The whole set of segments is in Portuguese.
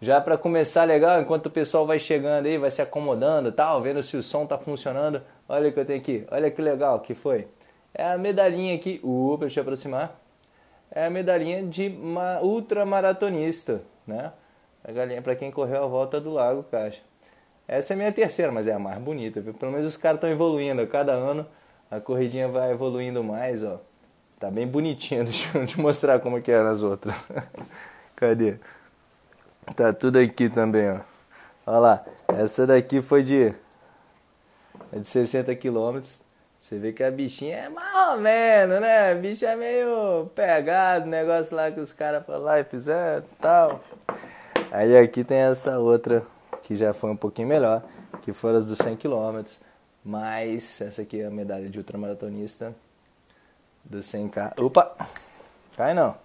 já para começar legal, enquanto o pessoal vai chegando aí, vai se acomodando, tal, vendo se o som tá funcionando. Olha o que eu tenho aqui. Olha que legal que foi. É a medalhinha aqui, Opa, uh, deixa eu aproximar. É a medalhinha de uma ultramaratonista, né? A galinha para quem correu a volta do lago, caixa. Essa é a minha terceira, mas é a mais bonita, viu? Pelo menos os caras estão evoluindo, cada ano a corridinha vai evoluindo mais, ó. Tá bem bonitinha, deixa eu te mostrar como é que é nas outras. Cadê? Tá tudo aqui também, ó. Olha lá, essa daqui foi de, é de 60 quilômetros. Você vê que a bichinha é mais ou menos, né? A bicha é meio pegado, negócio lá que os caras foram lá e fizeram tal. Aí aqui tem essa outra, que já foi um pouquinho melhor, que foram as dos 100 quilômetros. Mas essa aqui é a medalha de ultramaratonista do 100K. Opa! Cai não.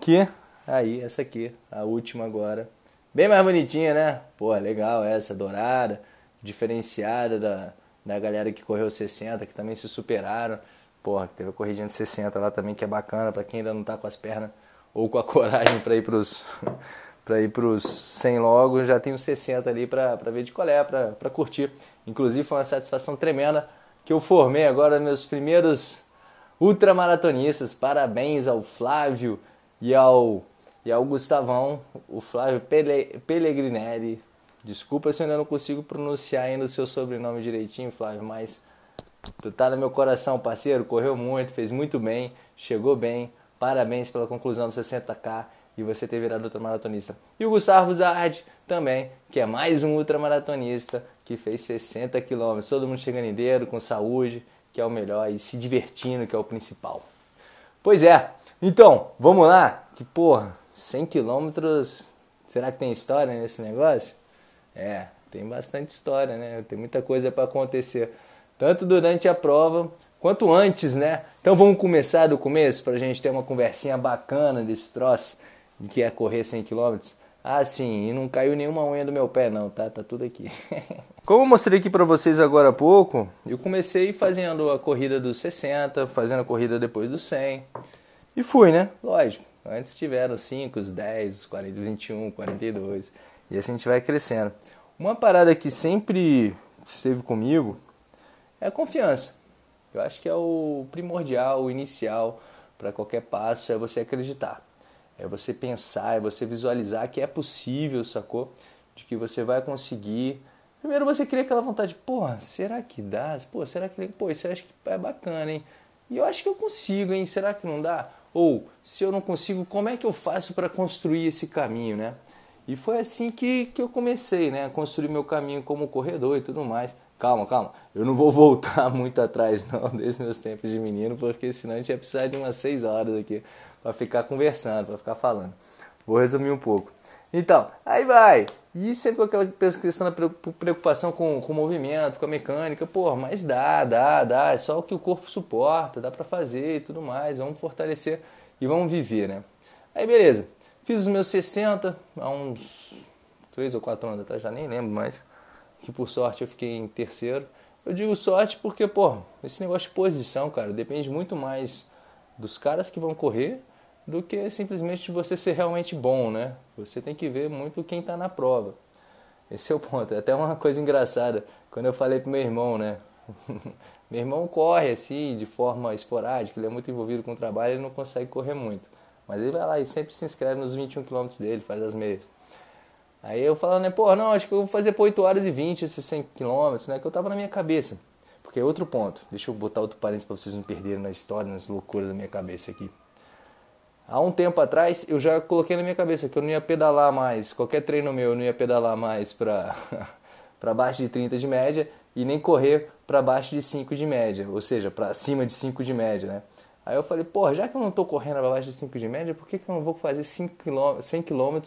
Que Aí, essa aqui, a última agora. Bem mais bonitinha, né? Pô, legal essa, dourada, diferenciada da, da galera que correu 60, que também se superaram. Porra, que teve a corridinha de 60 lá também, que é bacana para quem ainda não tá com as pernas ou com a coragem para ir pros para ir pros 100 logo, já tem os 60 ali para ver de qual é, para curtir. Inclusive foi uma satisfação tremenda que eu formei agora meus primeiros ultramaratonistas. Parabéns ao Flávio e ao e ao Gustavão, o Flávio Pele Pellegrinelli. Desculpa se eu ainda não consigo pronunciar ainda o seu sobrenome direitinho, Flávio, mas tu tá no meu coração, parceiro. Correu muito, fez muito bem, chegou bem. Parabéns pela conclusão do 60K e você ter virado ultramaratonista. E o Gustavo Zard também, que é mais um ultramaratonista que fez 60 quilômetros. Todo mundo chegando em dedo, com saúde, que é o melhor, e se divertindo, que é o principal. Pois é, então, vamos lá, que porra. 100 quilômetros, será que tem história nesse negócio? É, tem bastante história, né? Tem muita coisa para acontecer, tanto durante a prova quanto antes, né? Então vamos começar do começo para a gente ter uma conversinha bacana desse troço de que é correr 100 km. Ah, sim, e não caiu nenhuma unha do meu pé, não, tá? Tá tudo aqui. Como eu mostrei aqui para vocês agora há pouco, eu comecei fazendo a corrida dos 60, fazendo a corrida depois dos 100 e fui, né? Lógico Antes tiveram 5, 10, 40, 21, 42. E assim a gente vai crescendo. Uma parada que sempre esteve comigo é a confiança. Eu acho que é o primordial, o inicial para qualquer passo é você acreditar. É você pensar, é você visualizar que é possível, sacou? De que você vai conseguir. Primeiro você cria aquela vontade, porra, será que dá? Pô, será que. Pô, isso eu acho que é bacana, hein? E eu acho que eu consigo, hein? Será que não dá? Ou se eu não consigo, como é que eu faço para construir esse caminho, né? E foi assim que, que eu comecei, né? A construir meu caminho como corredor e tudo mais. Calma, calma. Eu não vou voltar muito atrás, não, desde meus tempos de menino, porque senão a gente ia precisar de umas seis horas aqui para ficar conversando, para ficar falando. Vou resumir um pouco. Então, aí vai. E sempre com aquela questão da preocupação com, com o movimento, com a mecânica, pô, mas dá, dá, dá, é só o que o corpo suporta, dá para fazer e tudo mais, vamos fortalecer e vamos viver, né? Aí beleza, fiz os meus 60, há uns 3 ou 4 anos atrás, já nem lembro mais, que por sorte eu fiquei em terceiro. Eu digo sorte porque, pô, esse negócio de posição, cara, depende muito mais dos caras que vão correr do que simplesmente você ser realmente bom, né? Você tem que ver muito quem está na prova. Esse é o ponto. É até uma coisa engraçada, quando eu falei pro meu irmão, né? meu irmão corre assim, de forma esporádica, ele é muito envolvido com o trabalho, e não consegue correr muito. Mas ele vai lá e sempre se inscreve nos 21 km dele, faz as meias. Aí eu falando, né, pô, não, acho que eu vou fazer por 8 horas e 20 esses 100 km, né? Que eu tava na minha cabeça. Porque é outro ponto. Deixa eu botar outro parênteses para vocês não perderem na história, nas loucuras da minha cabeça aqui. Há um tempo atrás eu já coloquei na minha cabeça que eu não ia pedalar mais, qualquer treino meu eu não ia pedalar mais para para baixo de 30 de média e nem correr para baixo de 5 de média, ou seja, para cima de 5 de média, né? Aí eu falei, pô, já que eu não estou correndo para baixo de 5 de média, por que, que eu não vou fazer 100 km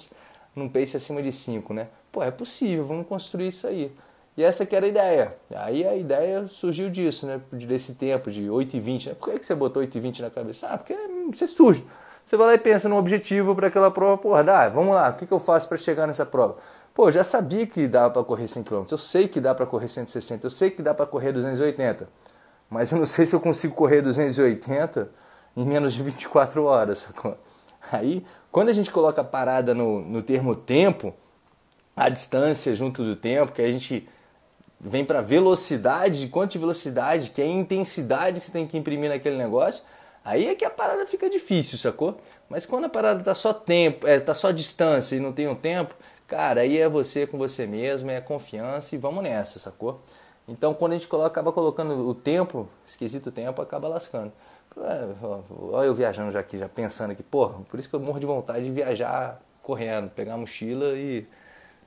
num pace acima de 5, né? Pô, é possível, vamos construir isso aí. E essa que era a ideia. Aí a ideia surgiu disso, né? Desse tempo de 8 e 20. Né? Por que, que você botou 8 e 20 na cabeça? Ah, porque você é surge você vai lá e pensa no objetivo para aquela prova, porra, dá, vamos lá, o que, que eu faço para chegar nessa prova? Pô, já sabia que dá para correr 100 km, eu sei que dá para correr 160, eu sei que dá para correr 280, mas eu não sei se eu consigo correr 280 em menos de 24 horas. Aí, quando a gente coloca a parada no, no termo tempo, a distância junto do tempo, que a gente vem para velocidade, quanto de velocidade, que é a intensidade que você tem que imprimir naquele negócio, Aí é que a parada fica difícil, sacou? Mas quando a parada tá só tempo, é, tá só distância e não tem um tempo, cara, aí é você com você mesmo, é confiança e vamos nessa, sacou? Então quando a gente coloca, acaba colocando o tempo, esquisito tempo, acaba lascando. Olha eu viajando já aqui, já pensando aqui, porra, por isso que eu morro de vontade de viajar correndo, pegar a mochila e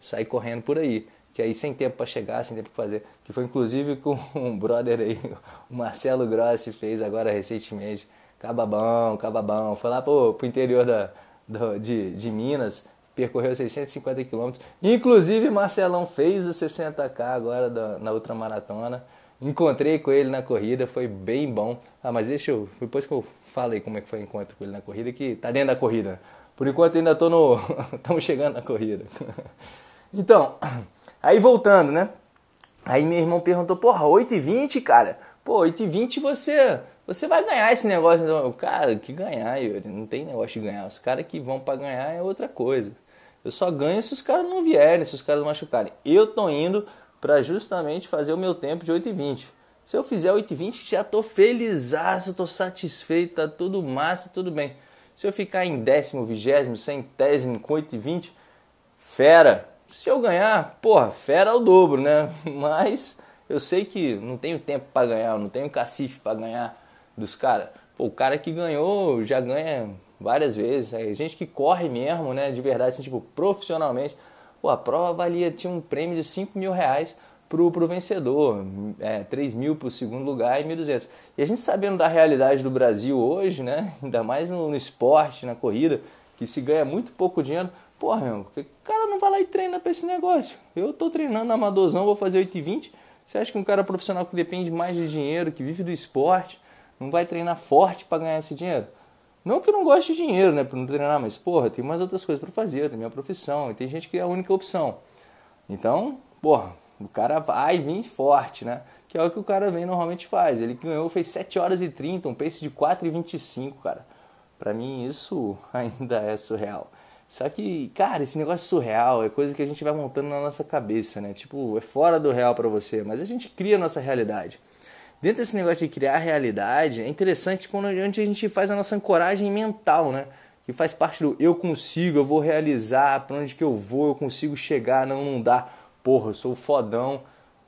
sair correndo por aí que aí sem tempo para chegar, sem tempo para fazer, que foi inclusive com um brother aí, o Marcelo Grossi fez agora recentemente, Cababão, Cababão. Foi lá pro, pro interior da, do, de, de Minas, percorreu 650 quilômetros. Inclusive, Marcelão fez o 60K agora da, na ultramaratona. Encontrei com ele na corrida, foi bem bom. Ah, mas deixa eu. Depois que eu falei como é que foi o encontro com ele na corrida, que tá dentro da corrida. Por enquanto ainda tô no. Estamos chegando na corrida. então, aí voltando, né? Aí meu irmão perguntou, porra, 8h20, cara? Pô, 8h20 você você vai ganhar esse negócio. Então, cara, que ganhar, Yuri? Não tem negócio de ganhar. Os caras que vão para ganhar é outra coisa. Eu só ganho se os caras não vierem, se os caras machucarem. Eu tô indo para justamente fazer o meu tempo de 8 e 20 Se eu fizer 8 e 20 já tô feliz, tô satisfeito, tá tudo massa, tudo bem. Se eu ficar em décimo, vigésimo, centésimo, com 8 e 20 fera. Se eu ganhar, porra, fera o dobro, né? Mas eu sei que não tenho tempo para ganhar, não tenho cacife para ganhar dos caras. o cara que ganhou já ganha várias vezes. Aí, é gente que corre mesmo, né? De verdade, assim, tipo, profissionalmente. Pô, a prova valia, tinha um prêmio de 5 mil reais pro, pro vencedor, é, 3 mil pro segundo lugar e 1.200. E a gente sabendo da realidade do Brasil hoje, né? Ainda mais no, no esporte, na corrida, que se ganha muito pouco dinheiro. Porra, meu, o cara não vai lá e treina pra esse negócio. Eu tô treinando amadorzão, vou fazer 8,20. Você acha que um cara profissional que depende mais de dinheiro, que vive do esporte, não vai treinar forte para ganhar esse dinheiro. Não que eu não goste de dinheiro, né, para não treinar, mas porra, tem mais outras coisas para fazer, tem minha profissão, e tem gente que é a única opção. Então, porra, o cara vai vir forte, né? Que é o que o cara vem normalmente faz. Ele ganhou, fez 7 horas e 30, um pace de 4 e 25, cara. Para mim isso ainda é surreal. Só que, cara, esse negócio surreal é coisa que a gente vai montando na nossa cabeça, né? Tipo, é fora do real para você, mas a gente cria a nossa realidade dentro desse negócio de criar realidade, é interessante quando a gente faz a nossa ancoragem mental, né? Que faz parte do eu consigo, eu vou realizar, para onde que eu vou, eu consigo chegar, não, não dá. Porra, eu sou fodão.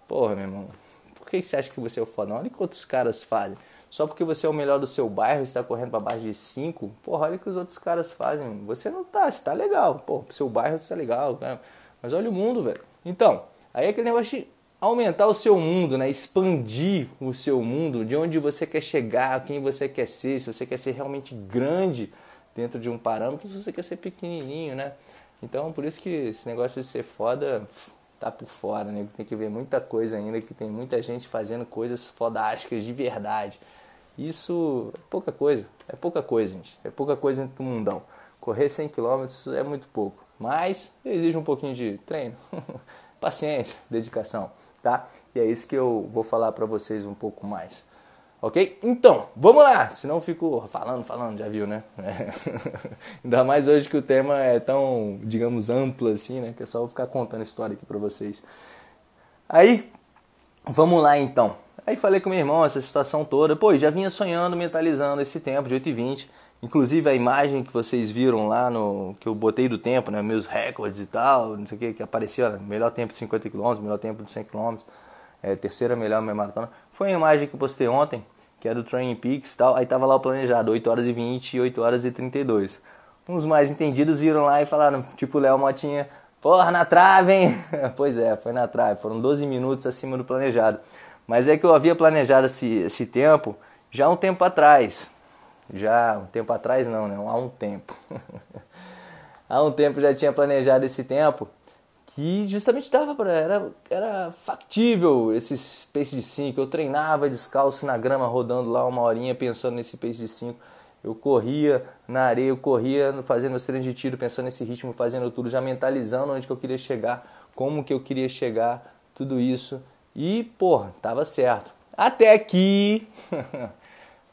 Porra, meu irmão, por que você acha que você é o fodão? Olha o que outros caras fazem. Só porque você é o melhor do seu bairro, e está correndo para baixo de 5, porra, olha o que os outros caras fazem. Você não tá, você tá legal. Pô, pro seu bairro você tá legal. Cara. Né? Mas olha o mundo, velho. Então, aí é aquele negócio de aumentar o seu mundo, né? expandir o seu mundo, de onde você quer chegar, quem você quer ser, se você quer ser realmente grande dentro de um parâmetro, se você quer ser pequenininho, né? Então, por isso que esse negócio de ser foda tá por fora, né? Tem que ver muita coisa ainda, que tem muita gente fazendo coisas fodásticas de verdade. Isso é pouca coisa, é pouca coisa, gente. É pouca coisa dentro do mundão. Correr 100 km é muito pouco, mas exige um pouquinho de treino, paciência, dedicação tá? E é isso que eu vou falar para vocês um pouco mais. Ok? Então, vamos lá! Senão eu fico falando, falando, já viu, né? Ainda mais hoje que o tema é tão, digamos, amplo assim, né? Que é só eu ficar contando história aqui pra vocês. Aí, vamos lá então. Aí falei com meu irmão essa situação toda. Pô, já vinha sonhando, mentalizando esse tempo de 8 e 20 Inclusive a imagem que vocês viram lá no que eu botei do tempo, né, meus recordes e tal, não sei o que que apareceu, né, melhor tempo de 50 km, melhor tempo de 100 km, é, terceira melhor minha maratona. Foi a imagem que eu postei ontem, que era é do Training Peaks e tal, aí tava lá o planejado, 8 horas e 20 e 8 horas e 32. Uns mais entendidos viram lá e falaram, tipo o Léo Motinha, porra, na trave, hein? pois é, foi na trave, foram 12 minutos acima do planejado. Mas é que eu havia planejado esse, esse tempo já um tempo atrás, já um tempo atrás não, né? Há um tempo. Há um tempo já tinha planejado esse tempo que justamente dava para era, era factível esse pace de 5. Eu treinava descalço na grama rodando lá uma horinha pensando nesse pace de 5. Eu corria na areia, eu corria fazendo os treinos de tiro, pensando nesse ritmo, fazendo tudo, já mentalizando onde que eu queria chegar, como que eu queria chegar, tudo isso. E, pô, tava certo. Até aqui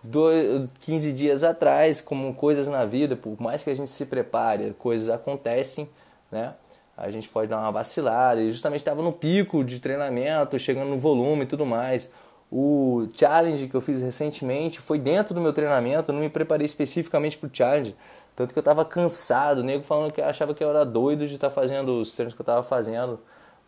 dois, 15 dias atrás, como coisas na vida, por mais que a gente se prepare, coisas acontecem, né? A gente pode dar uma vacilada. E justamente estava no pico de treinamento, chegando no volume e tudo mais. O challenge que eu fiz recentemente foi dentro do meu treinamento, eu não me preparei especificamente para o challenge. Tanto que eu estava cansado, o nego falando que achava que eu era doido de estar tá fazendo os treinos que eu estava fazendo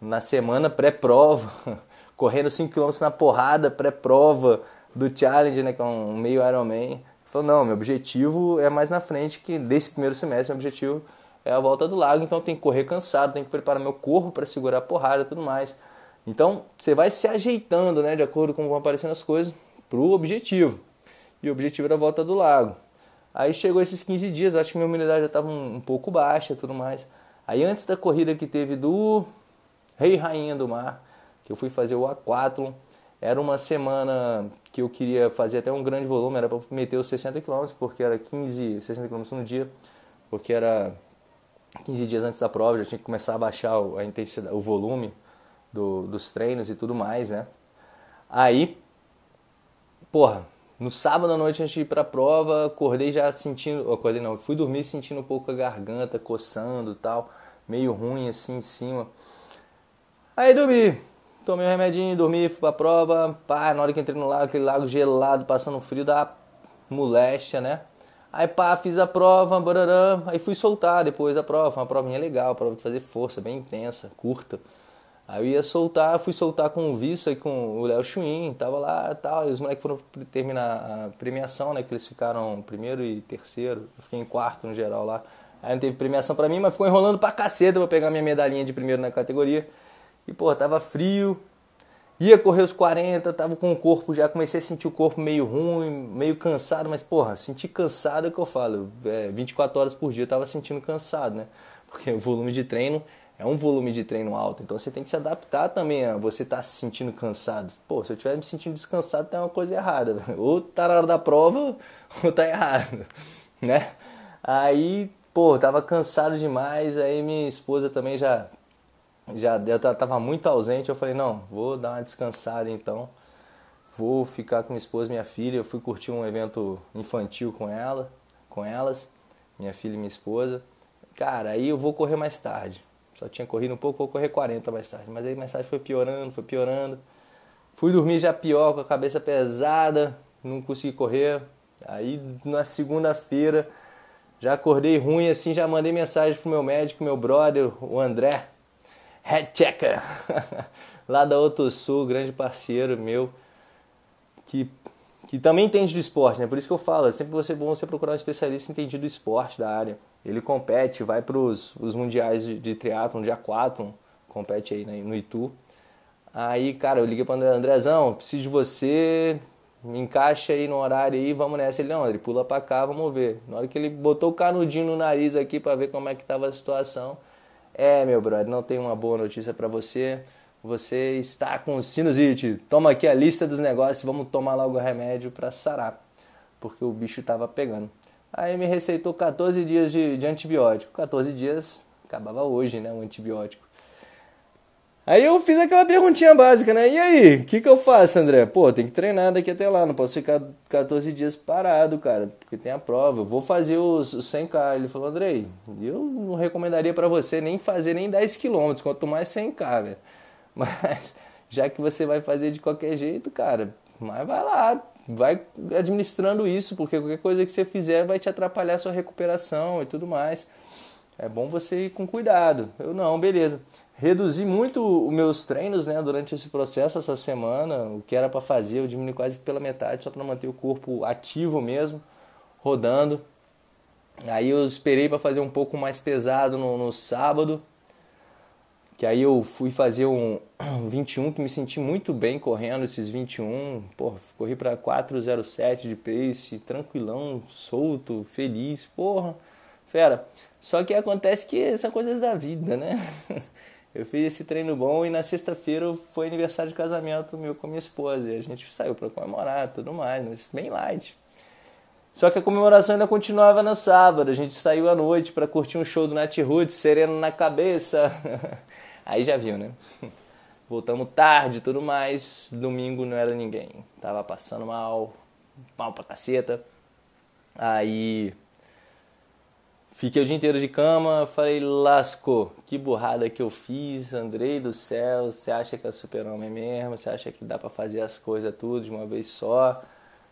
na semana pré-prova, correndo 5km na porrada pré-prova, do challenge, né, que é um meio Ironman. Falou, não, meu objetivo é mais na frente que desse primeiro semestre, meu objetivo é a volta do lago, então eu tenho que correr cansado, tenho que preparar meu corpo para segurar a porrada e tudo mais. Então, você vai se ajeitando, né, de acordo com vão aparecendo as coisas, pro objetivo. E o objetivo era a volta do lago. Aí chegou esses 15 dias, acho que minha humildade já estava um, um, pouco baixa tudo mais. Aí antes da corrida que teve do Rei Rainha do Mar, que eu fui fazer o A4 era uma semana que eu queria fazer até um grande volume, era para meter os 60 km, porque era 15, 60 km no dia, porque era 15 dias antes da prova, já tinha que começar a baixar a intensidade, o volume do, dos treinos e tudo mais, né? Aí, porra, no sábado à noite antes de ir pra prova, acordei já sentindo, acordei não, fui dormir sentindo um pouco a garganta coçando tal, meio ruim assim em cima. Aí dormi, Tomei um remedinho, dormi, fui pra prova. Pá, na hora que entrei no lago, aquele lago gelado, passando frio da moléstia, né? Aí pá, fiz a prova, barará, aí fui soltar depois da prova, uma provinha legal, prova de fazer força, bem intensa, curta. Aí eu ia soltar, fui soltar com o Vissa e com o Léo Chuin, tava lá tal, e os moleques foram terminar a premiação, né, que eles ficaram primeiro e terceiro, eu fiquei em quarto no geral lá. Aí não teve premiação para mim, mas ficou enrolando pra caceta pra pegar minha medalhinha de primeiro na categoria. E, pô, tava frio, ia correr os 40, tava com o corpo, já comecei a sentir o corpo meio ruim, meio cansado, mas porra, senti cansado é o que eu falo, é, 24 horas por dia eu tava sentindo cansado, né? Porque o volume de treino é um volume de treino alto, então você tem que se adaptar também a você estar tá se sentindo cansado. Pô, se eu estiver me sentindo descansado, tem uma coisa errada, ou tá na hora da prova, ou tá errado, né? Aí, pô, tava cansado demais, aí minha esposa também já já eu muito ausente, eu falei, não, vou dar uma descansada então. Vou ficar com minha esposa e minha filha. Eu fui curtir um evento infantil com ela, com elas, minha filha e minha esposa. Cara, aí eu vou correr mais tarde. Só tinha corrido um pouco, vou correr 40 mais tarde. Mas aí mais tarde foi piorando, foi piorando. Fui dormir já pior, com a cabeça pesada, não consegui correr. Aí na segunda-feira já acordei ruim assim, já mandei mensagem pro meu médico, meu brother, o André, Headchecker, lá da Otosul, grande parceiro meu, que, que também entende do esporte, né? Por isso que eu falo, é sempre vai você, é bom você procurar um especialista entendido do esporte, da área. Ele compete, vai para os mundiais de, de triatlon, de aquatlon, compete aí né, no Itu. Aí, cara, eu liguei para André, Andrezão, preciso de você, me encaixa aí no horário aí, vamos nessa. Ele, não, ele pula para cá, vamos ver. Na hora que ele botou o canudinho no nariz aqui para ver como é que tava a situação, é, meu brother, não tenho uma boa notícia para você. Você está com sinusite. Toma aqui a lista dos negócios, vamos tomar logo o remédio para sarar, porque o bicho estava pegando. Aí me receitou 14 dias de, de antibiótico. 14 dias acabava hoje, né, o antibiótico. Aí eu fiz aquela perguntinha básica, né? E aí, o que, que eu faço, André? Pô, tem que treinar daqui até lá, não posso ficar 14 dias parado, cara, porque tem a prova. Eu vou fazer os 100K. Ele falou, Andrei, eu não recomendaria para você nem fazer nem 10 quilômetros, quanto mais 100K, velho. Mas já que você vai fazer de qualquer jeito, cara, mas vai lá, vai administrando isso, porque qualquer coisa que você fizer vai te atrapalhar a sua recuperação e tudo mais. É bom você ir com cuidado. Eu não, beleza reduzi muito os meus treinos né, durante esse processo, essa semana. O que era para fazer, eu diminui quase que pela metade, só para manter o corpo ativo mesmo, rodando. Aí eu esperei para fazer um pouco mais pesado no, no, sábado, que aí eu fui fazer um 21, que me senti muito bem correndo esses 21. Pô, corri para 4,07 de pace, tranquilão, solto, feliz, porra, fera. Só que acontece que são coisas é da vida, né? Eu fiz esse treino bom e na sexta-feira foi aniversário de casamento meu com minha esposa. E a gente saiu para comemorar tudo mais, mas bem light. Só que a comemoração ainda continuava no sábado. A gente saiu à noite para curtir um show do Nat Roots, Sereno na Cabeça. Aí já viu, né? Voltamos tarde tudo mais. Domingo não era ninguém. Tava passando mal, mal pra caceta. Aí Fiquei o dia inteiro de cama, falei, lascou, que burrada que eu fiz, Andrei do céu, você acha que é super-homem mesmo, você acha que dá para fazer as coisas tudo de uma vez só,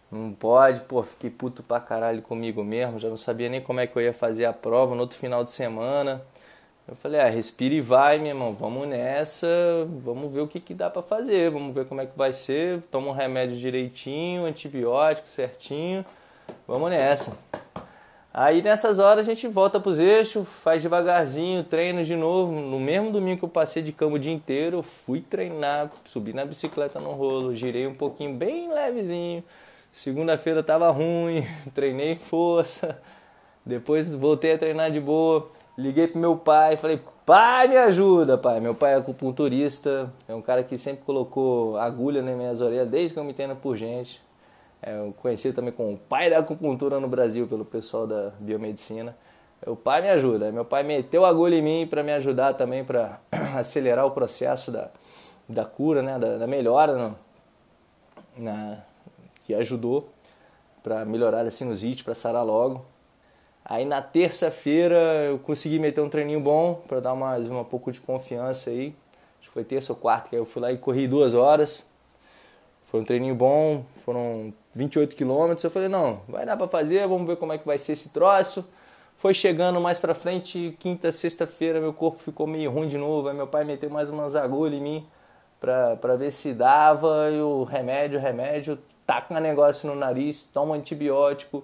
não pode, pô, fiquei puto pra caralho comigo mesmo, já não sabia nem como é que eu ia fazer a prova no outro final de semana. Eu falei, ah, respira e vai, meu irmão, vamos nessa, vamos ver o que, que dá para fazer, vamos ver como é que vai ser, toma um remédio direitinho, antibiótico certinho, vamos nessa. Aí nessas horas a gente volta para os eixos, faz devagarzinho, treina de novo. No mesmo domingo que eu passei de cama o dia inteiro, eu fui treinar, subi na bicicleta no rolo, girei um pouquinho bem levezinho. Segunda-feira tava ruim, treinei força. Depois voltei a treinar de boa. Liguei pro meu pai, falei: "Pai, me ajuda, pai". Meu pai é acupunturista, é um cara que sempre colocou agulha nas minhas orelhas desde que eu me entendo por gente é, conhecido também como o pai da acupuntura no Brasil pelo pessoal da biomedicina. Meu pai me ajuda, meu pai meteu agulha em mim para me ajudar também para acelerar o processo da, da cura, né, da, da melhora, no, na, que ajudou para melhorar a sinusite, para sarar logo. Aí na terça-feira eu consegui meter um treininho bom para dar mais um pouco de confiança aí. Acho que foi terça ou quarta que eu fui lá e corri duas horas. Foi um treininho bom, foram 28 quilômetros. Eu falei, não, vai dar para fazer, vamos ver como é que vai ser esse troço. Foi chegando mais para frente, quinta, sexta-feira, meu corpo ficou meio ruim de novo. Aí meu pai meteu mais umas agulhas em mim para ver se dava. E o remédio, remédio, taca negócio no nariz, toma antibiótico.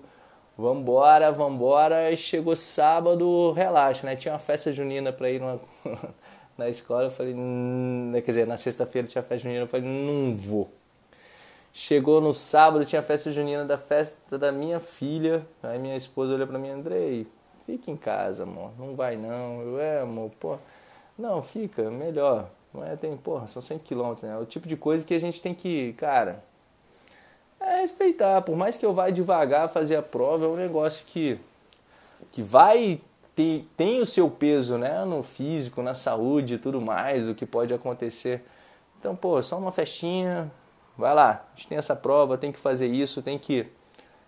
Vambora, vambora. E chegou sábado, relaxa, né? Tinha uma festa junina para ir numa... na escola. Eu falei, hum, quer dizer, na sexta-feira tinha festa junina. Eu falei, não vou Chegou no sábado, tinha a festa junina da festa da minha filha. Aí minha esposa olhou para mim, Andrei, fica em casa, amor. Não vai não. Eu, é, amor, pô. Não, fica, melhor. Não é, tem, porra, são 100 quilômetros, né? É o tipo de coisa que a gente tem que, cara, é respeitar. Por mais que eu vá devagar fazer a prova, é um negócio que, que vai tem, tem o seu peso né, no físico, na saúde e tudo mais, o que pode acontecer. Então, pô, só uma festinha, vai lá, a gente tem essa prova, tem que fazer isso, tem que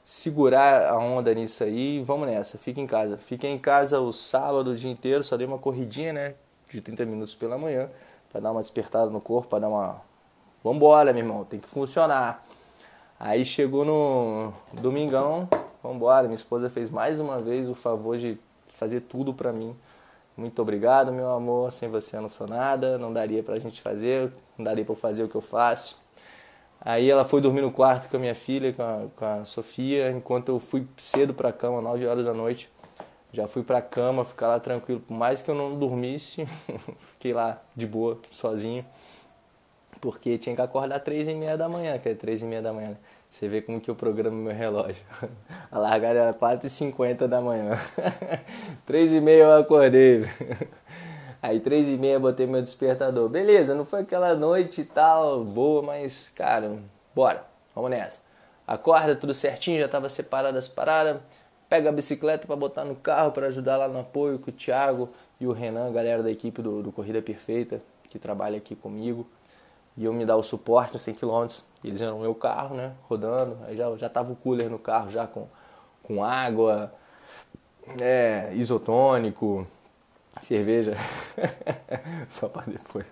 segurar a onda nisso aí vamos nessa, fica em casa. Fiquei em casa o sábado o dia inteiro, só dei uma corridinha, né, de 30 minutos pela manhã, para dar uma despertada no corpo, para dar uma vambora, meu irmão, tem que funcionar. Aí chegou no domingão, vambora, minha esposa fez mais uma vez o favor de fazer tudo para mim. Muito obrigado, meu amor. Sem você eu não sou nada. Não daria pra gente fazer, não daria pra eu fazer o que eu faço. Aí ela foi dormir no quarto com a minha filha, com a, com a Sofia, enquanto eu fui cedo para a cama, 9 horas da noite. Já fui para a cama, ficar lá tranquilo, por mais que eu não dormisse, fiquei lá de boa, sozinho. Porque tinha que acordar três e meia da manhã, que é três e meia da manhã. Né? Você vê como que eu programo meu relógio. A largada era 4h50 da manhã. 3 e meia eu acordei. Aí três e meia botei meu despertador. Beleza, não foi aquela noite e tal, boa, mas cara, bora, vamos nessa. Acorda, tudo certinho, já tava separado as paradas. Pega a bicicleta para botar no carro para ajudar lá no apoio com o Thiago e o Renan, galera da equipe do, do Corrida Perfeita, que trabalha aqui comigo. E eu me dar o suporte nos 100 km. Eles eram o meu carro, né? Rodando. Aí já, já tava o cooler no carro já com, com água, é, isotônico, cerveja só para depois.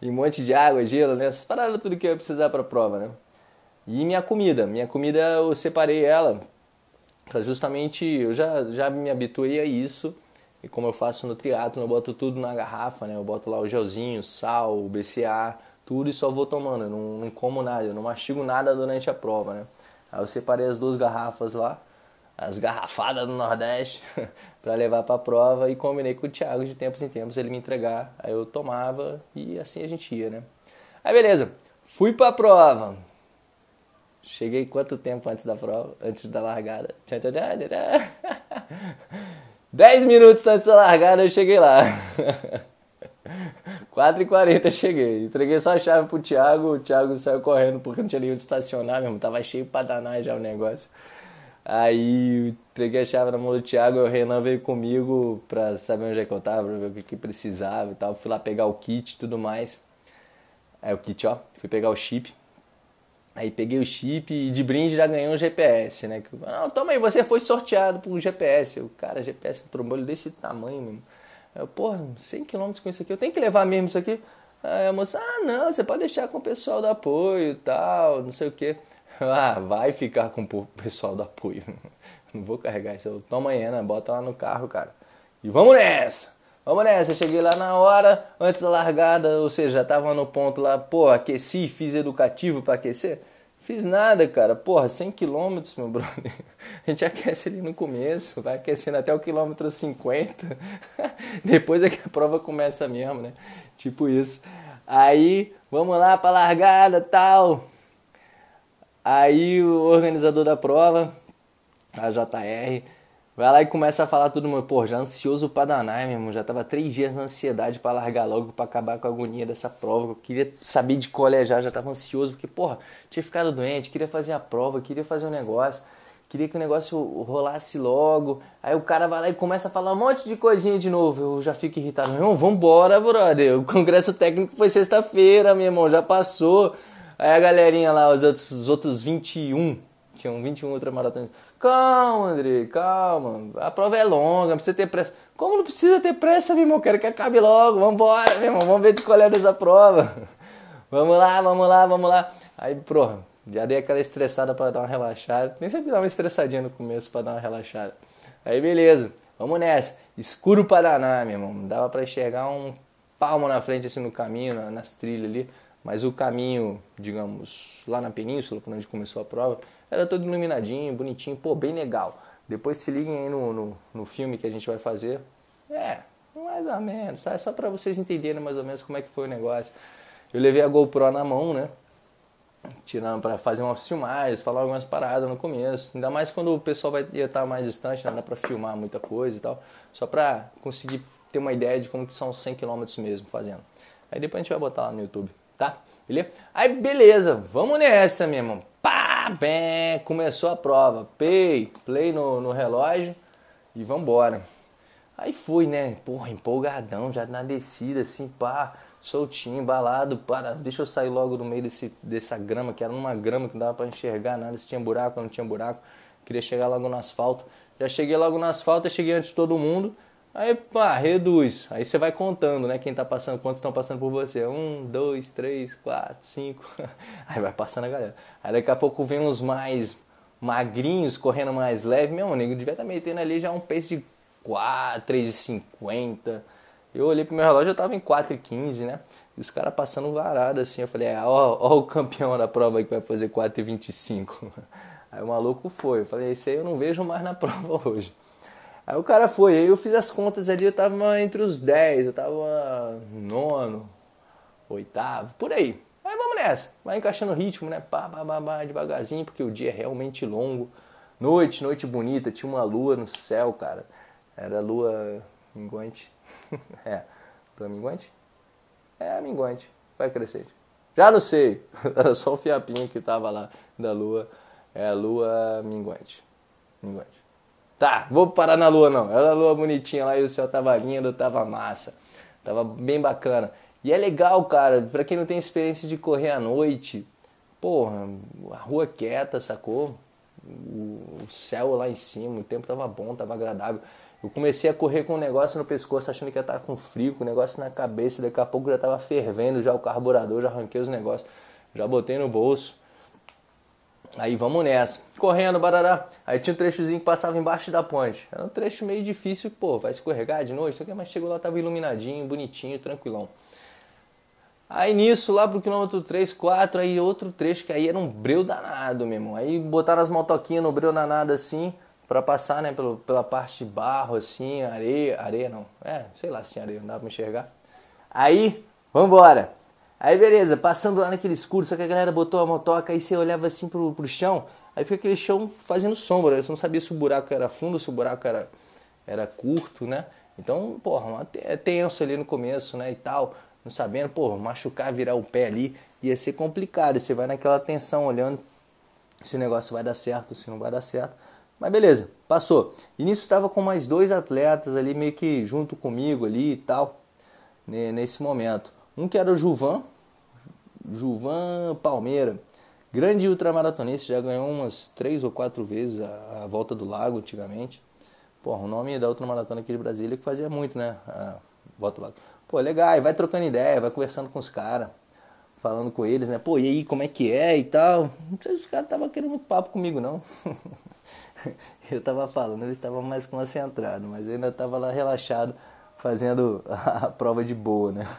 e um monte de água, gelo, né? Essas paradas tudo que eu ia precisar para a prova, né? E minha comida, minha comida eu separei ela para justamente eu já já me habituei a isso. E como eu faço no triatlo, eu boto tudo na garrafa, né? Eu boto lá o gelzinho, sal, o BCA, tudo e só vou tomando. Eu não, não como nada, eu não mastigo nada durante a prova, né? Aí eu separei as duas garrafas lá as garrafadas do Nordeste para levar para a prova e combinei com o Thiago de tempos em tempos ele me entregar, aí eu tomava e assim a gente ia, né? Aí beleza, fui para a prova. Cheguei quanto tempo antes da prova, antes da largada? Tchá, tchá, tchá, tchá. Dez minutos antes da largada eu cheguei lá. 4h40 cheguei. Entreguei só a chave pro Thiago, o Thiago saiu correndo porque não tinha nenhum de estacionar mesmo, tava cheio pra danar já o negócio. Aí entreguei a chave na mão do Thiago, o Renan veio comigo pra saber onde é que eu tava, pra ver o que, que precisava e tal. Fui lá pegar o kit e tudo mais. Aí é, o kit, ó, fui pegar o chip. Aí peguei o chip e de brinde já ganhei um GPS, né? Não, toma aí, você foi sorteado por um GPS. Eu, cara, GPS é um trombolho desse tamanho mesmo. Eu, porra, 100km com isso aqui, eu tenho que levar mesmo isso aqui? Aí a moça, ah, não, você pode deixar com o pessoal do apoio e tal, não sei o quê. Ah, vai ficar com o pessoal do apoio. Não vou carregar isso. Toma amanhã, né? bota lá no carro, cara. E vamos nessa! Vamos nessa, cheguei lá na hora, antes da largada, ou seja, já tava no ponto lá, pô, aqueci, fiz educativo para aquecer. Fiz nada, cara. Porra, 100 km, meu brother. A gente aquece ali no começo, vai aquecendo até o quilômetro 50. Depois é que a prova começa mesmo, né? Tipo isso. Aí, vamos lá pra largada, tal. Aí o organizador da prova, a JR, vai lá e começa a falar tudo, meu, pô, já ansioso pra danar, meu irmão, já tava três dias na ansiedade para largar logo, para acabar com a agonia dessa prova, eu queria saber de colegiar, é já tava ansioso, porque, porra, tinha ficado doente, queria fazer a prova, queria fazer um negócio, queria que o negócio rolasse logo, aí o cara vai lá e começa a falar um monte de coisinha de novo, eu já fico irritado, meu irmão, vambora, brother, o congresso técnico foi sexta-feira, meu irmão, já passou, Aí a galerinha lá, os outros, os outros 21, tinham 21 ultramaratonistas. Calma, André, calma. A prova é longa, não precisa ter pressa. Como não precisa ter pressa, meu irmão? Quero que acabe logo. Vambora, meu irmão. Vamos ver de qual é dessa prova. Vamos lá, vamos lá, vamos lá. Aí, porra, já dei aquela estressada para dar uma relaxada. Nem sempre dá uma estressadinha no começo para dar uma relaxada. Aí, beleza. Vamos nessa. Escuro para danar, meu irmão. Dava para enxergar um palmo na frente, assim, no caminho, nas trilhas ali. Mas o caminho, digamos, lá na península, quando a gente começou a prova, era todo iluminadinho, bonitinho, pô, bem legal. Depois se liguem aí no, no, no filme que a gente vai fazer. É, mais ou menos, tá? É só para vocês entenderem mais ou menos como é que foi o negócio. Eu levei a GoPro na mão, né? Tirando para fazer umas filmagens, falar algumas paradas no começo. Ainda mais quando o pessoal vai ia estar tá mais distante, né? não dá para filmar muita coisa e tal. Só para conseguir ter uma ideia de como que são 100 km mesmo fazendo. Aí depois a gente vai botar lá no YouTube tá? Beleza? Aí beleza, vamos nessa, meu irmão. Pá, bem, começou a prova. Pay, play no, no relógio e vambora. Aí fui, né? Porra, empolgadão, já na descida, assim, pá, soltinho, embalado, para. Deixa eu sair logo do meio desse, dessa grama, que era uma grama que não dava pra enxergar nada, se tinha buraco, não tinha buraco. Queria chegar logo no asfalto. Já cheguei logo no asfalto, cheguei antes de todo mundo. Aí pá, reduz. Aí você vai contando, né? Quem tá passando, quantos estão passando por você? Um, dois, três, quatro, cinco. Aí vai passando a galera. Aí daqui a pouco vem uns mais magrinhos, correndo mais leve. Meu amigo devia estar tá metendo ali já um peso de 4, 3,50. Eu olhei pro meu relógio, eu tava em 4,15, né? E os caras passando varado assim. Eu falei, é, ó, ó o campeão da prova que vai fazer 4,25. Aí o maluco foi. Eu falei, esse aí eu não vejo mais na prova hoje. Aí o cara foi, eu fiz as contas ali, eu tava entre os 10, eu tava nono, oitavo, por aí. Aí vamos nessa, vai encaixando o ritmo, né? Pá, pá, pá, pá, devagarzinho, porque o dia é realmente longo. Noite, noite bonita, tinha uma lua no céu, cara. Era lua minguante. é, lua minguante? É, minguante, vai crescer. Já não sei, era só o fiapinho que tava lá da lua. É a lua minguante. Minguante. Tá, vou parar na lua não. Era a lua bonitinha lá e o céu tava lindo, tava massa. Tava bem bacana. E é legal, cara, para quem não tem experiência de correr à noite, porra, a rua quieta, sacou? O céu lá em cima, o tempo tava bom, tava agradável. Eu comecei a correr com um negócio no pescoço, achando que ia estar tá com frio, com um negócio na cabeça. Daqui a pouco já tava fervendo já o carburador, já arranquei os negócios, já botei no bolso. Aí vamos nessa. Correndo, barará. Aí tinha um trechozinho que passava embaixo da ponte. Era um trecho meio difícil, pô, vai escorregar de noite, mas chegou lá, tava iluminadinho, bonitinho, tranquilão. Aí nisso, lá pro quilômetro 3, 4, aí outro trecho que aí era um breu danado irmão. Aí botaram as motoquinhas no breu danado assim, para passar, né, pelo, pela parte de barro assim, areia, areia não, é, sei lá se assim, tinha areia, não dava pra enxergar. Aí, vambora! Aí beleza, passando lá naquele escuro, só que a galera botou a motoca, aí você olhava assim pro, pro chão, aí fica aquele chão fazendo sombra, você não sabia se o buraco era fundo, se o buraco era, era curto, né? Então, porra, é tenso ali no começo, né, e tal, não sabendo, pô, machucar, virar o pé ali, ia ser complicado, você vai naquela tensão olhando se o negócio vai dar certo, se não vai dar certo. Mas beleza, passou. E nisso estava com mais dois atletas ali, meio que junto comigo ali e tal, nesse momento. Um que era o Juvan, Juvan Palmeira. Grande ultramaratonista, já ganhou umas três ou quatro vezes a, a volta do lago antigamente. Porra, o nome da ultramaratona aqui de Brasília que fazia muito, né? A volta do lago. Pô, legal, e vai trocando ideia, vai conversando com os caras, falando com eles, né? Pô, e aí, como é que é e tal? Não sei se os caras estavam querendo papo comigo, não. eu tava falando, eles estavam mais concentrados, mas eu ainda tava lá relaxado, fazendo a prova de boa, né?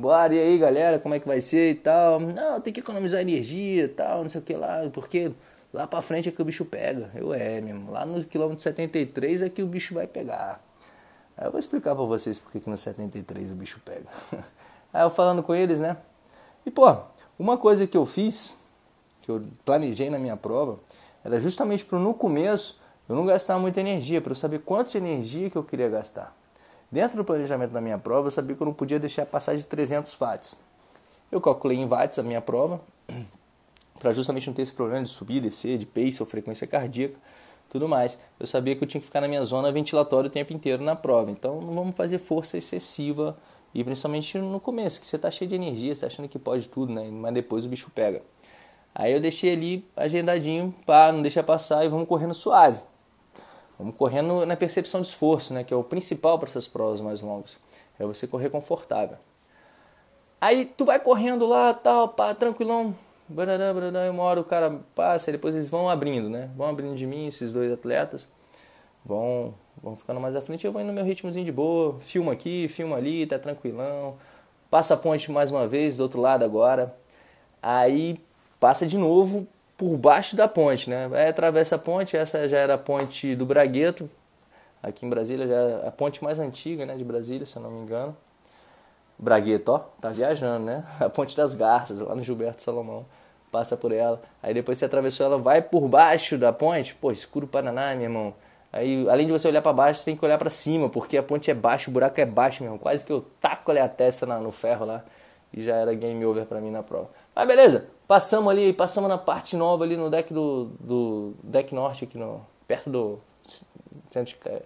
bora, e aí galera, como é que vai ser e tal. Não, tem que economizar energia e tal, não sei o que lá, porque lá pra frente é que o bicho pega. Eu é, mesmo, lá no quilômetro 73 é que o bicho vai pegar. Aí eu vou explicar pra vocês porque que no 73 o bicho pega. Aí eu falando com eles, né? E pô, uma coisa que eu fiz, que eu planejei na minha prova, era justamente para no começo eu não gastar muita energia, para eu saber quanto de energia que eu queria gastar. Dentro do planejamento da minha prova, eu sabia que eu não podia deixar passar de 300 watts. Eu calculei em watts a minha prova, para justamente não ter esse problema de subir, descer, de pace ou frequência cardíaca, tudo mais. Eu sabia que eu tinha que ficar na minha zona ventilatória o tempo inteiro na prova. Então, não vamos fazer força excessiva e principalmente no começo, que você está cheio de energia, você está achando que pode tudo, né? Mas depois o bicho pega. Aí eu deixei ali agendadinho, para não deixar passar e vamos correndo suave. Vamos correndo na percepção de esforço, né, que é o principal para essas provas mais longas. É você correr confortável. Aí tu vai correndo lá, tal, pá, tranquilão. Barará, barará, uma hora o cara passa, e depois eles vão abrindo, né? Vão abrindo de mim, esses dois atletas. Vão, vão ficando mais à frente, eu vou indo no meu ritmozinho de boa. Filma aqui, filma ali, tá tranquilão. Passa a ponte mais uma vez, do outro lado agora. Aí passa de novo, por baixo da ponte, né? É, atravessa a ponte, essa já era a ponte do Bragueto, aqui em Brasília, já é a ponte mais antiga, né, de Brasília, se eu não me engano. Bragueto, ó, tá viajando, né? A ponte das Garças, lá no Gilberto Salomão, passa por ela. Aí depois você atravessou ela, vai por baixo da ponte, pô, escuro Paraná, meu irmão. Aí, além de você olhar para baixo, você tem que olhar para cima, porque a ponte é baixa, o buraco é baixo irmão. Quase que eu taco ali a testa na, no ferro lá e já era game over para mim na prova. Aí ah, beleza, passamos ali, passamos na parte nova ali no deck do, do deck norte aqui no perto do centro de,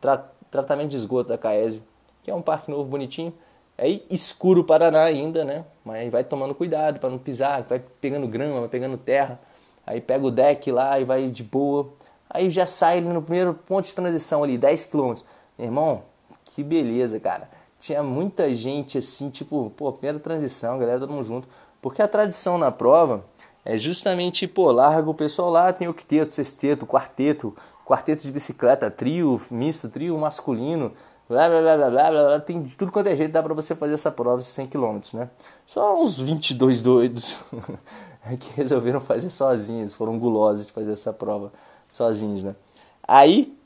tra, tratamento de esgoto da Caesio, que é um parque novo bonitinho. É escuro o Paraná ainda, né? Mas vai tomando cuidado para não pisar, vai pegando grama, vai pegando terra. Aí pega o deck lá e vai de boa. Aí já sai no primeiro ponto de transição ali, 10 km. Meu irmão, que beleza, cara tinha muita gente assim, tipo, pô, primeira transição, galera, todo mundo junto. Porque a tradição na prova é justamente, pô, larga o pessoal lá, tem octeto, sexteto, quarteto, quarteto de bicicleta, trio, misto, trio masculino, blá blá blá blá blá, blá tem de tudo quanto é jeito, dá pra você fazer essa prova de 100 km, né? Só uns 22 doidos que resolveram fazer sozinhos, foram gulosos de fazer essa prova sozinhos, né? Aí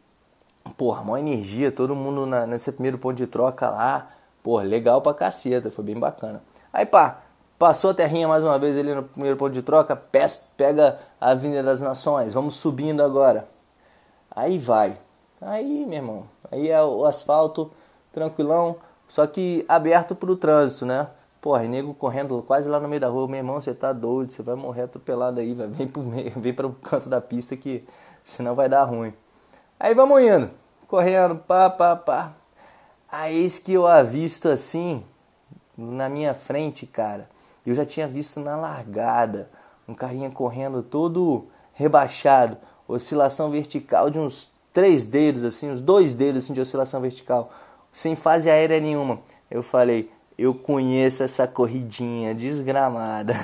porra, maior energia, todo mundo na, nesse primeiro ponto de troca lá. Porra, legal pra caceta, foi bem bacana. Aí pá, passou a terrinha mais uma vez ali no primeiro ponto de troca, pega a Avenida das Nações, vamos subindo agora. Aí vai. Aí, meu irmão, aí é o asfalto tranquilão, só que aberto pro trânsito, né? Porra, nego correndo quase lá no meio da rua, meu irmão, você tá doido, você vai morrer atropelado aí, vai, vem pro meio, vem pro canto da pista que senão vai dar ruim. Aí vamos indo, correndo, pá, pá, pá. Aí eis que eu avisto assim, na minha frente, cara. Eu já tinha visto na largada, um carinha correndo todo rebaixado, oscilação vertical de uns três dedos, assim, uns dois dedos assim, de oscilação vertical, sem fase aérea nenhuma. Eu falei, eu conheço essa corridinha desgramada.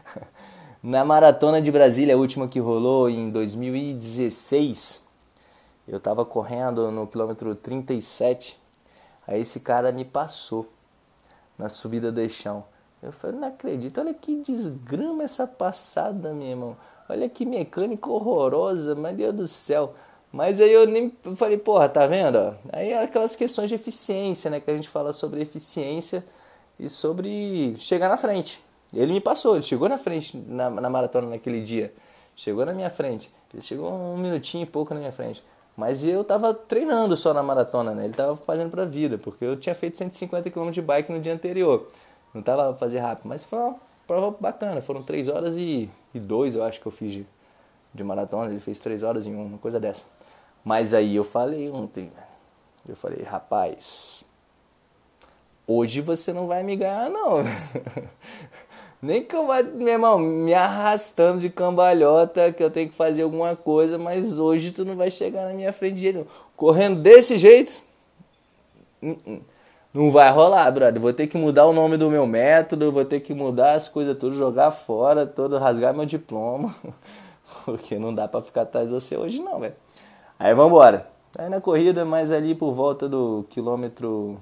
Na maratona de Brasília, a última que rolou em 2016, eu estava correndo no quilômetro 37, aí esse cara me passou na subida do chão. Eu falei, não acredito, olha que desgrama essa passada, meu irmão. Olha que mecânica horrorosa, meu Deus do céu. Mas aí eu nem falei, porra, tá vendo? Aí é aquelas questões de eficiência, né? Que a gente fala sobre eficiência e sobre chegar na frente. Ele me passou, ele chegou na frente na, na maratona naquele dia. Chegou na minha frente. Ele chegou um minutinho e pouco na minha frente. Mas eu tava treinando só na maratona, né? Ele tava fazendo pra vida, porque eu tinha feito 150 km de bike no dia anterior. Não tava fazer rápido, mas foi uma prova bacana. Foram 3 horas e, e 2, eu acho que eu fiz de, de maratona. Ele fez 3 horas em 1, uma coisa dessa. Mas aí eu falei ontem, né? eu falei, rapaz, hoje você não vai me ganhar, não. Nem que eu vá meu irmão, me arrastando de cambalhota que eu tenho que fazer alguma coisa, mas hoje tu não vai chegar na minha frente de jeito nenhum. Correndo desse jeito, hum, hum, não vai rolar, brother. Vou ter que mudar o nome do meu método, vou ter que mudar as coisas tudo, jogar fora, todo, rasgar meu diploma. Porque não dá pra ficar atrás de você hoje não, velho. Aí vambora. Aí na corrida, mas ali por volta do quilômetro...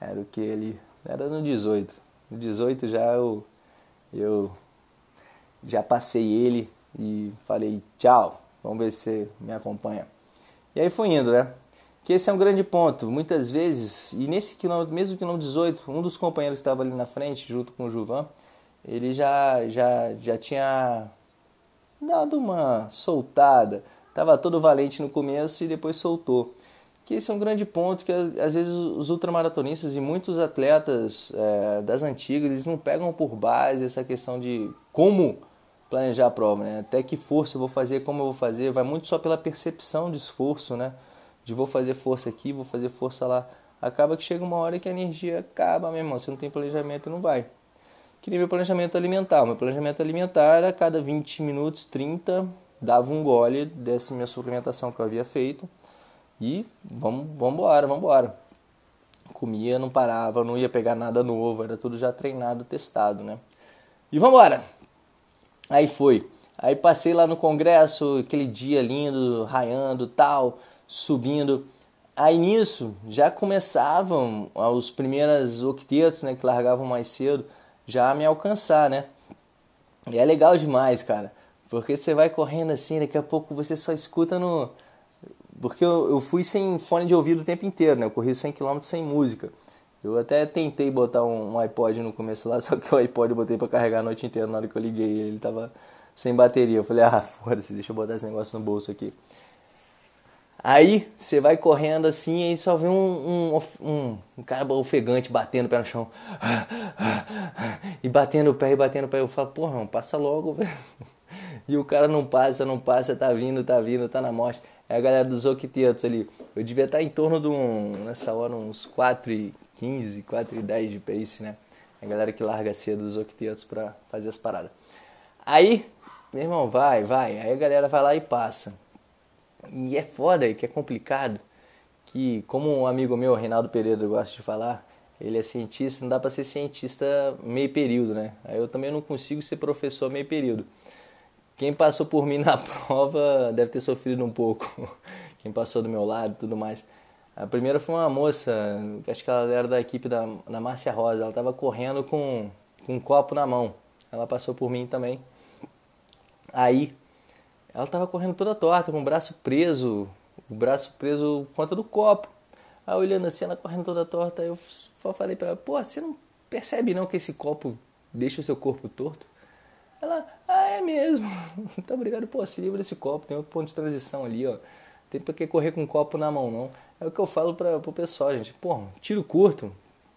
Era o que ali? Era no 18 no 18 já eu, eu já passei ele e falei tchau, vamos ver se me acompanha. E aí fui indo, né? Que esse é um grande ponto. Muitas vezes, e nesse quilômetro, mesmo quilômetro 18, um dos companheiros que estava ali na frente, junto com o Juvan, ele já, já, já tinha dado uma soltada. Tava todo valente no começo e depois soltou que esse é um grande ponto que às vezes os ultramaratonistas e muitos atletas é, das antigas eles não pegam por base essa questão de como planejar a prova, né? Até que força eu vou fazer, como eu vou fazer, vai muito só pela percepção de esforço, né? De vou fazer força aqui, vou fazer força lá. Acaba que chega uma hora que a energia acaba, meu irmão. Você não tem planejamento, não vai. Que nem meu planejamento alimentar. O meu planejamento alimentar era a cada 20 minutos, 30, dava um gole dessa minha suplementação que eu havia feito e vamos embora, vamos embora. Comia, não parava, não ia pegar nada novo, era tudo já treinado, testado, né? E vamos embora. Aí foi. Aí passei lá no congresso, aquele dia lindo, raiando, tal, subindo. Aí nisso já começavam os primeiros octetos, né, que largavam mais cedo, já a me alcançar, né? E é legal demais, cara, porque você vai correndo assim, daqui a pouco você só escuta no porque eu, eu fui sem fone de ouvido o tempo inteiro, né? Eu corri 100 km sem música. Eu até tentei botar um, um iPod no começo lá, só que o iPod eu botei para carregar a noite inteira na hora que eu liguei. Ele tava sem bateria. Eu falei, ah, foda-se, deixa eu botar esse negócio no bolso aqui. Aí você vai correndo assim, e só vê um, um, um, um cara ofegante batendo o pé no chão. E batendo o pé e batendo o pé. Eu falo, porra, passa logo, velho. E o cara não passa, não passa, tá vindo, tá vindo, tá na morte. Aí a galera dos Octetos ali, eu devia estar em torno de um, nessa hora, uns 4 e 15, 4 e 10 de pace, né? A galera que larga cedo dos Octetos pra fazer as paradas. Aí, meu irmão, vai, vai. Aí a galera vai lá e passa. E é foda, que é complicado. Que, como um amigo meu, Reinaldo Pereira, gosta de falar, ele é cientista, não dá para ser cientista meio período, né? Aí eu também não consigo ser professor meio período. Quem passou por mim na prova deve ter sofrido um pouco. Quem passou do meu lado e tudo mais. A primeira foi uma moça, acho que ela era da equipe da, da Márcia Rosa. Ela estava correndo com, com um copo na mão. Ela passou por mim também. Aí, ela estava correndo toda torta, com o braço preso, o braço preso por conta do copo. Aí, olhando assim, ela correndo toda torta, eu falei para ela: pô, você não percebe não que esse copo deixa o seu corpo torto? Ela, ah, é mesmo. Muito obrigado, pô, se livra desse copo, tem outro ponto de transição ali, ó. Tem pra que correr com um copo na mão, não. É o que eu falo pra, pro pessoal, gente. Pô, tiro curto,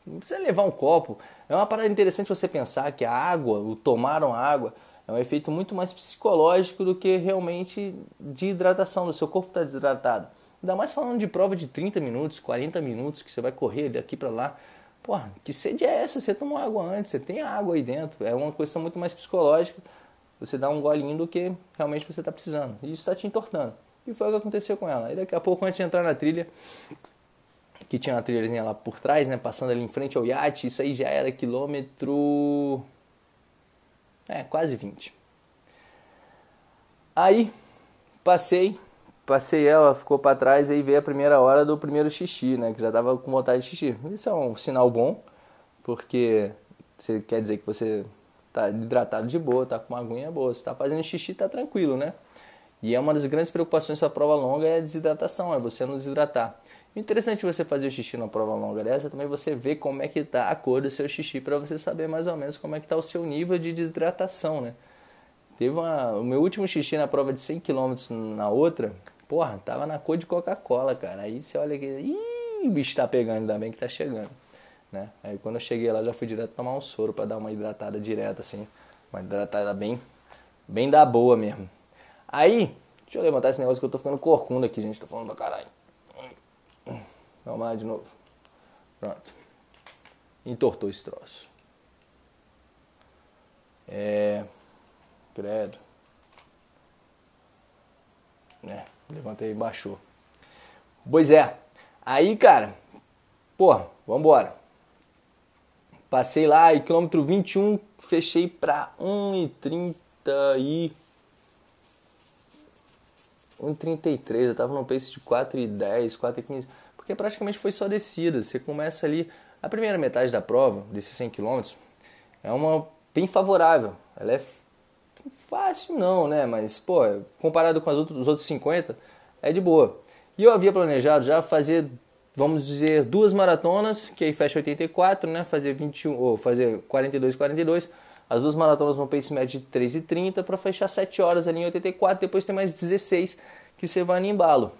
não precisa levar um copo. É uma parada interessante você pensar que a água, o tomaram água, é um efeito muito mais psicológico do que realmente de hidratação, do seu corpo está desidratado. Ainda mais falando de prova de 30 minutos, 40 minutos, que você vai correr daqui para lá. Porra, que sede é essa? Você tomou água antes, você tem água aí dentro. É uma questão muito mais psicológica. Você dá um golinho do que realmente você está precisando. E isso está te entortando. E foi o que aconteceu com ela. E daqui a pouco, antes de entrar na trilha, que tinha uma trilhazinha lá por trás, né? Passando ali em frente ao iate, isso aí já era quilômetro. É, quase 20. Aí, passei, passei ela, ficou para trás, aí veio a primeira hora do primeiro xixi, né? Que já tava com vontade de xixi. Isso é um sinal bom, porque você quer dizer que você tá hidratado de boa, tá com uma aguinha boa, se tá fazendo xixi, tá tranquilo, né? E é uma das grandes preocupações da prova longa é a desidratação, é você não desidratar. Interessante é você fazer o xixi na prova longa dessa, também você vê como é que tá a cor do seu xixi para você saber mais ou menos como é que tá o seu nível de desidratação, né? Teve uma, o meu último xixi na prova de 100 km na outra, Porra, tava na cor de Coca-Cola, cara. Aí você olha aqui, ih, o bicho tá pegando, ainda bem que tá chegando. Né? Aí quando eu cheguei lá, já fui direto tomar um soro para dar uma hidratada direta, assim. Uma hidratada bem, bem da boa mesmo. Aí, deixa eu levantar esse negócio que eu tô ficando corcunda aqui, gente. Tô falando pra caralho. Vamos de novo. Pronto. Entortou esse troço. É. Credo. Né? Levantei e baixou. Pois é. Aí, cara, pô, vambora. Passei lá e quilômetro 21, fechei pra 1,30 e... 1,33. Eu tava no pace de 4,10, 4,15. Porque praticamente foi só descida. Você começa ali... A primeira metade da prova, desses 100 km, é uma bem favorável. Ela é fácil não, né? Mas, pô, comparado com outros, os outros 50, é de boa. E eu havia planejado já fazer, vamos dizer, duas maratonas, que aí fecha 84, né? Fazer 21, ou fazer 42, 42. As duas maratonas vão pace médio de 3,30 para fechar 7 horas ali em 84, depois tem mais 16 que você vai no embalo.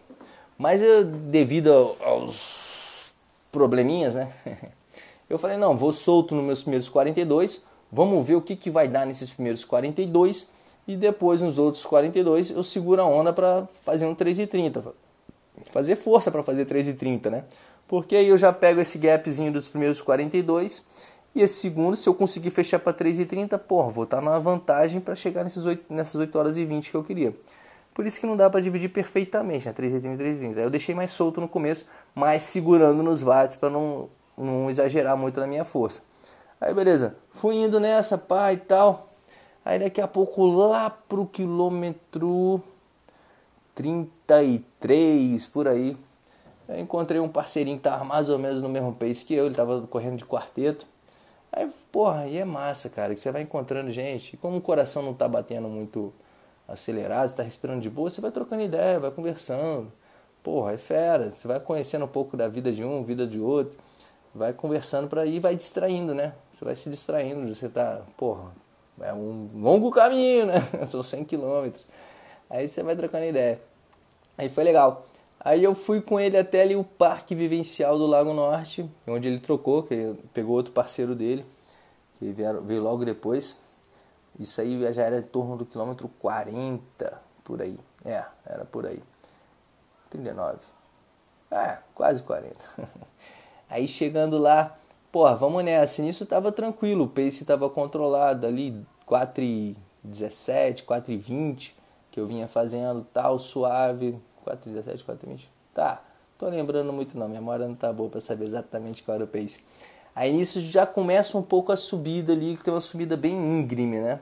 Mas eu, devido aos probleminhas, né? Eu falei, não, vou solto nos meus primeiros 42, Vamos ver o que, que vai dar nesses primeiros 42 e depois nos outros 42 eu seguro a onda para fazer um 3,30. Fazer força para fazer 3,30, né? Porque aí eu já pego esse gapzinho dos primeiros 42 e esse segundo, se eu conseguir fechar para 3,30, porra, vou estar tá numa vantagem para chegar nesses 8, nessas 8 horas e 20 que eu queria. Por isso que não dá para dividir perfeitamente, né? 3,30 e Aí eu deixei mais solto no começo, mas segurando nos watts para não, não exagerar muito na minha força. Aí beleza, fui indo nessa, pá e tal. Aí daqui a pouco lá pro quilômetro 33 por aí, eu encontrei um parceirinho que tava mais ou menos no mesmo pace que eu, ele tava correndo de quarteto. Aí, porra, e é massa, cara, que você vai encontrando gente, e como o coração não tá batendo muito acelerado, você tá respirando de boa, você vai trocando ideia, vai conversando. Porra, é fera, você vai conhecendo um pouco da vida de um, vida de outro, vai conversando para ir vai distraindo, né? Você vai se distraindo, você tá, porra, é um longo caminho, né? São 100 quilômetros. Aí você vai trocando ideia. Aí foi legal. Aí eu fui com ele até ali o Parque Vivencial do Lago Norte, onde ele trocou, que pegou outro parceiro dele, que veio logo depois. Isso aí já era em torno do quilômetro 40, por aí. É, era por aí. 39. É, quase 40. Aí chegando lá, pô, ah, vamos nessa. E nisso tava tranquilo, o pace tava controlado ali, 417, 420 que eu vinha fazendo, tal, suave, 417, 420. tá. Tô lembrando muito não, memória não tá boa para saber exatamente qual era o pace. Aí nisso já começa um pouco a subida ali, que tem uma subida bem íngreme, né?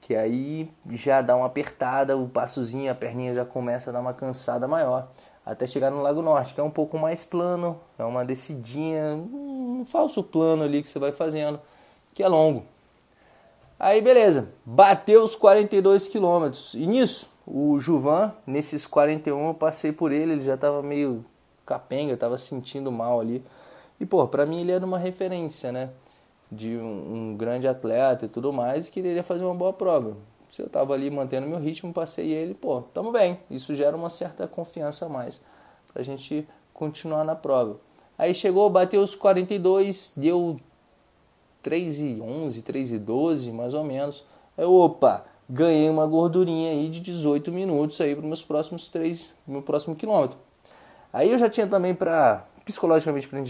Que aí já dá uma apertada, o passozinho, a perninha já começa a dar uma cansada maior até chegar no Lago Norte, que é um pouco mais plano, é uma descidinha, um falso plano ali que você vai fazendo, que é longo. Aí beleza, bateu os 42 quilômetros. E nisso, o Juvan, nesses 41 eu passei por ele, ele já tava meio capenga, tava sentindo mal ali. E pô, pra mim ele era uma referência, né? De um, um grande atleta e tudo mais, e que ele ia fazer uma boa prova se eu estava ali mantendo meu ritmo, passei ele, pô, tamo bem. Isso gera uma certa confiança a mais para a gente continuar na prova. Aí chegou, bateu os 42, deu 3 e 11, 3 e 12, mais ou menos. Aí, opa, ganhei uma gordurinha aí de 18 minutos aí para meus próximos 3, meu próximo quilômetro. Aí eu já tinha também para psicologicamente para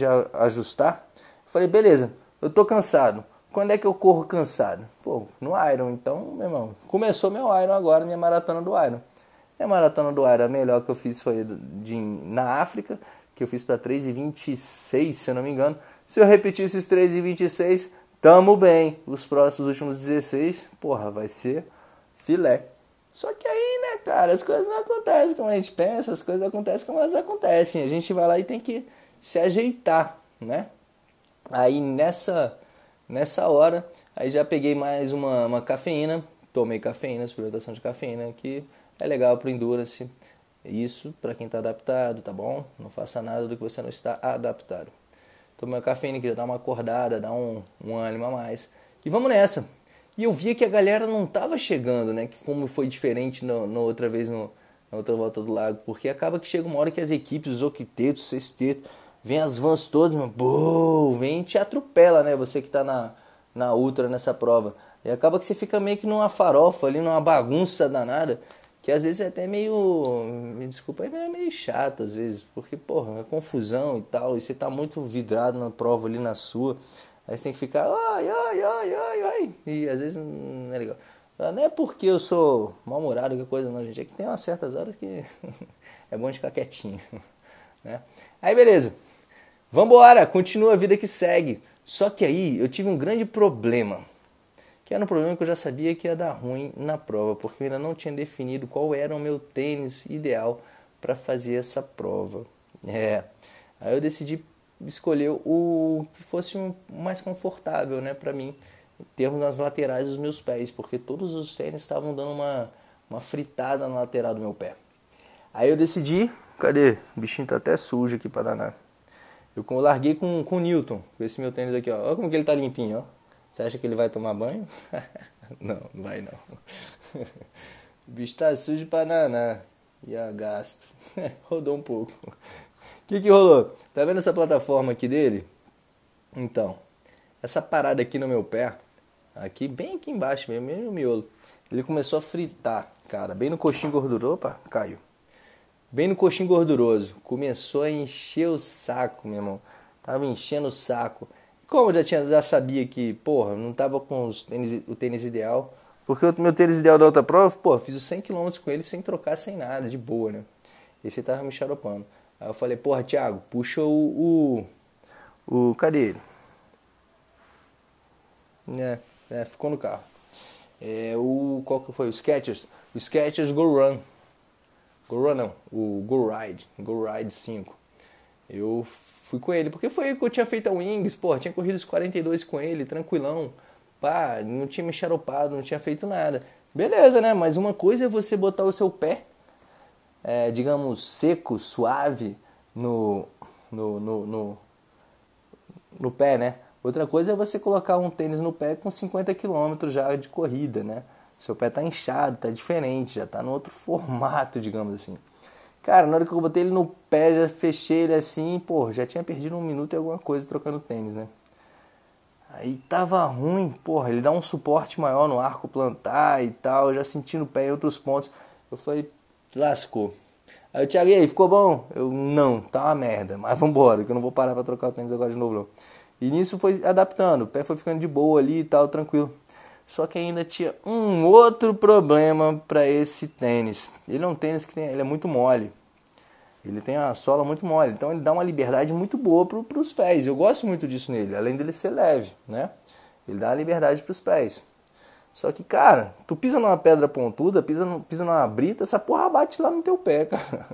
ajustar. falei, beleza, eu tô cansado quando é que eu corro cansado? Pô, no Iron. Então, meu irmão, começou meu Iron agora, minha maratona do Iron. Minha maratona do Iron, a melhor que eu fiz foi de, na África, que eu fiz para 3,26, se eu não me engano. Se eu repetir esses 3,26, tamo bem. Os próximos últimos 16, porra, vai ser filé. Só que aí, né, cara, as coisas não acontecem como a gente pensa, as coisas acontecem como elas acontecem. A gente vai lá e tem que se ajeitar, né? Aí nessa Nessa hora, aí já peguei mais uma, uma cafeína, tomei cafeína, suplementação de cafeína, que é legal para o Endurance. Isso para quem está adaptado, tá bom? Não faça nada do que você não está adaptado. Tomei uma cafeína que já dá uma acordada, dá um, um ânimo a mais. E vamos nessa! E eu via que a galera não estava chegando, né? Como foi diferente no, no outra vez no, na outra volta do lago, porque acaba que chega uma hora que as equipes, os octetos, sextetos, vem as vans todas, vem e te atropela, né? Você que tá na, na ultra nessa prova. E acaba que você fica meio que numa farofa ali, numa bagunça danada, que às vezes é até meio, me desculpa, é meio chato às vezes, porque, porra, é confusão e tal, e você tá muito vidrado na prova ali na sua, aí você tem que ficar, ai, ai, ai, ai, ai, e às vezes não é legal. Ah, não é porque eu sou mal-humorado que coisa não, gente, é que tem umas certas horas que é bom ficar quietinho, né? Aí beleza. Vambora, continua a vida que segue. Só que aí eu tive um grande problema. Que era um problema que eu já sabia que ia dar ruim na prova, porque eu ainda não tinha definido qual era o meu tênis ideal para fazer essa prova. É. Aí eu decidi escolher o que fosse um, mais confortável, né, para mim, em termos nas laterais dos meus pés, porque todos os tênis estavam dando uma, uma fritada na lateral do meu pé. Aí eu decidi, cadê? O bichinho tá até sujo aqui para danar. Eu larguei com, com o Newton, com esse meu tênis aqui, ó. Olha como que ele tá limpinho, ó. Você acha que ele vai tomar banho? não, não vai não. o bicho tá sujo pra naná. E a é gasto. Rodou um pouco. O que que rolou? Tá vendo essa plataforma aqui dele? Então, essa parada aqui no meu pé, aqui, bem aqui embaixo mesmo, bem no miolo, ele começou a fritar, cara, bem no coxinho gordurou, opa, caiu. Bem no coxinho gorduroso. Começou a encher o saco, meu irmão. Tava enchendo o saco. Como eu já, tinha, já sabia que, porra, não tava com tênis, o tênis ideal. Porque o meu tênis ideal da outra prova, pô, fiz os 100 km com ele sem trocar, sem nada, de boa, né? Esse tava me xaropando. Aí eu falei, porra, Thiago, puxa o. O. o cadê ele? É, é, ficou no carro. É, o, qual que foi? O Skechers. O Skechers Go Run. Coroa não, o Go Ride, Go Ride 5. Eu fui com ele, porque foi que eu tinha feito a Wings, pô, tinha corrido os 42 com ele, tranquilão, pá, não tinha me xaropado, não tinha feito nada. Beleza, né? Mas uma coisa é você botar o seu pé, é, digamos, seco, suave, no, no, no, no, no pé, né? Outra coisa é você colocar um tênis no pé com 50 km já de corrida, né? Seu pé tá inchado, tá diferente, já tá no outro formato, digamos assim. Cara, na hora que eu botei ele no pé, já fechei ele assim, pô, já tinha perdido um minuto e alguma coisa trocando tênis, né? Aí tava ruim, porra, ele dá um suporte maior no arco plantar e tal, já sentindo o pé em outros pontos. Eu falei, lascou. Aí o Thiago, e aí, ficou bom? Eu, não, tá uma merda, mas vambora, que eu não vou parar pra trocar o tênis agora de novo, não. E nisso foi adaptando, o pé foi ficando de boa ali e tal, tranquilo. Só que ainda tinha um outro problema para esse tênis. Ele é um tênis que tem, ele é muito mole. Ele tem a sola muito mole, então ele dá uma liberdade muito boa para os pés. Eu gosto muito disso nele, além dele ser leve, né? Ele dá a liberdade para os pés. Só que, cara, tu pisa numa pedra pontuda, pisa, no, pisa numa brita, essa porra bate lá no teu pé, cara.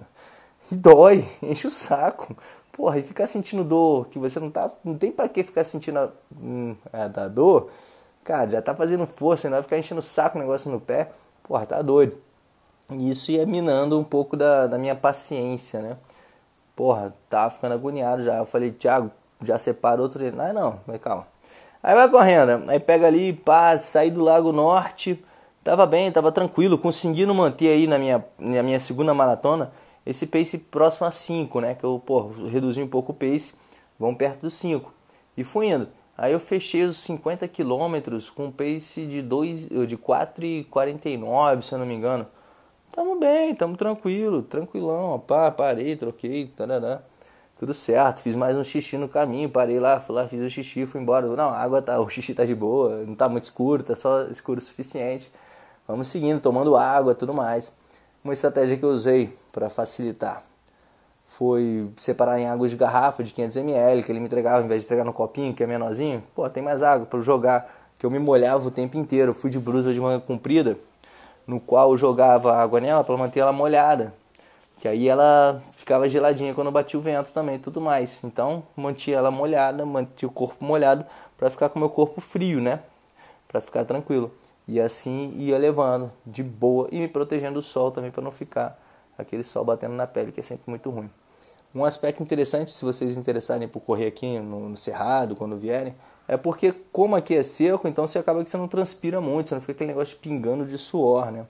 E dói, enche o saco. Porra, e ficar sentindo dor que você não tá. Não tem para que ficar sentindo a, hum, é, a, a dor cara, já tá fazendo força, ainda vai ficar enchendo o saco o negócio no pé, porra, tá doido. E isso ia minando um pouco da, da minha paciência, né? Porra, tava tá ficando agoniado já. Eu falei, Thiago, já separou outro treino? Ah, não, mas calma. Aí vai correndo, né? aí pega ali, pá, saí do Lago Norte, tava bem, tava tranquilo, conseguindo manter aí na minha, na minha segunda maratona esse pace próximo a 5, né? Que eu, porra reduzi um pouco o pace, vamos perto do 5. E fui indo. Aí eu fechei os 50 quilômetros com um pace de, dois, de 4,49, se eu não me engano. Tamo bem, tamo tranquilo, tranquilão, pá, parei, troquei, tarará. Tudo certo, fiz mais um xixi no caminho, parei lá, fui lá, fiz o xixi, fui embora. Não, a água tá, o xixi tá de boa, não tá muito escuro, tá só escuro o suficiente. Vamos seguindo, tomando água, tudo mais. Uma estratégia que eu usei para facilitar foi separar em água de garrafa de 500ml, que ele me entregava, ao invés de entregar no copinho, que é menorzinho. Pô, tem mais água para jogar, que eu me molhava o tempo inteiro. fui de blusa de manga comprida, no qual eu jogava água nela para manter ela molhada. Que aí ela ficava geladinha quando batia o vento também tudo mais. Então, mantinha ela molhada, mantinha o corpo molhado para ficar com o meu corpo frio, né? Para ficar tranquilo. E assim ia levando, de boa, e me protegendo do sol também para não ficar aquele sol batendo na pele, que é sempre muito ruim. Um aspecto interessante, se vocês interessarem por correr aqui no, no Cerrado, quando vierem, é porque como aqui é seco, então você acaba que você não transpira muito, você não fica aquele negócio pingando de suor, né?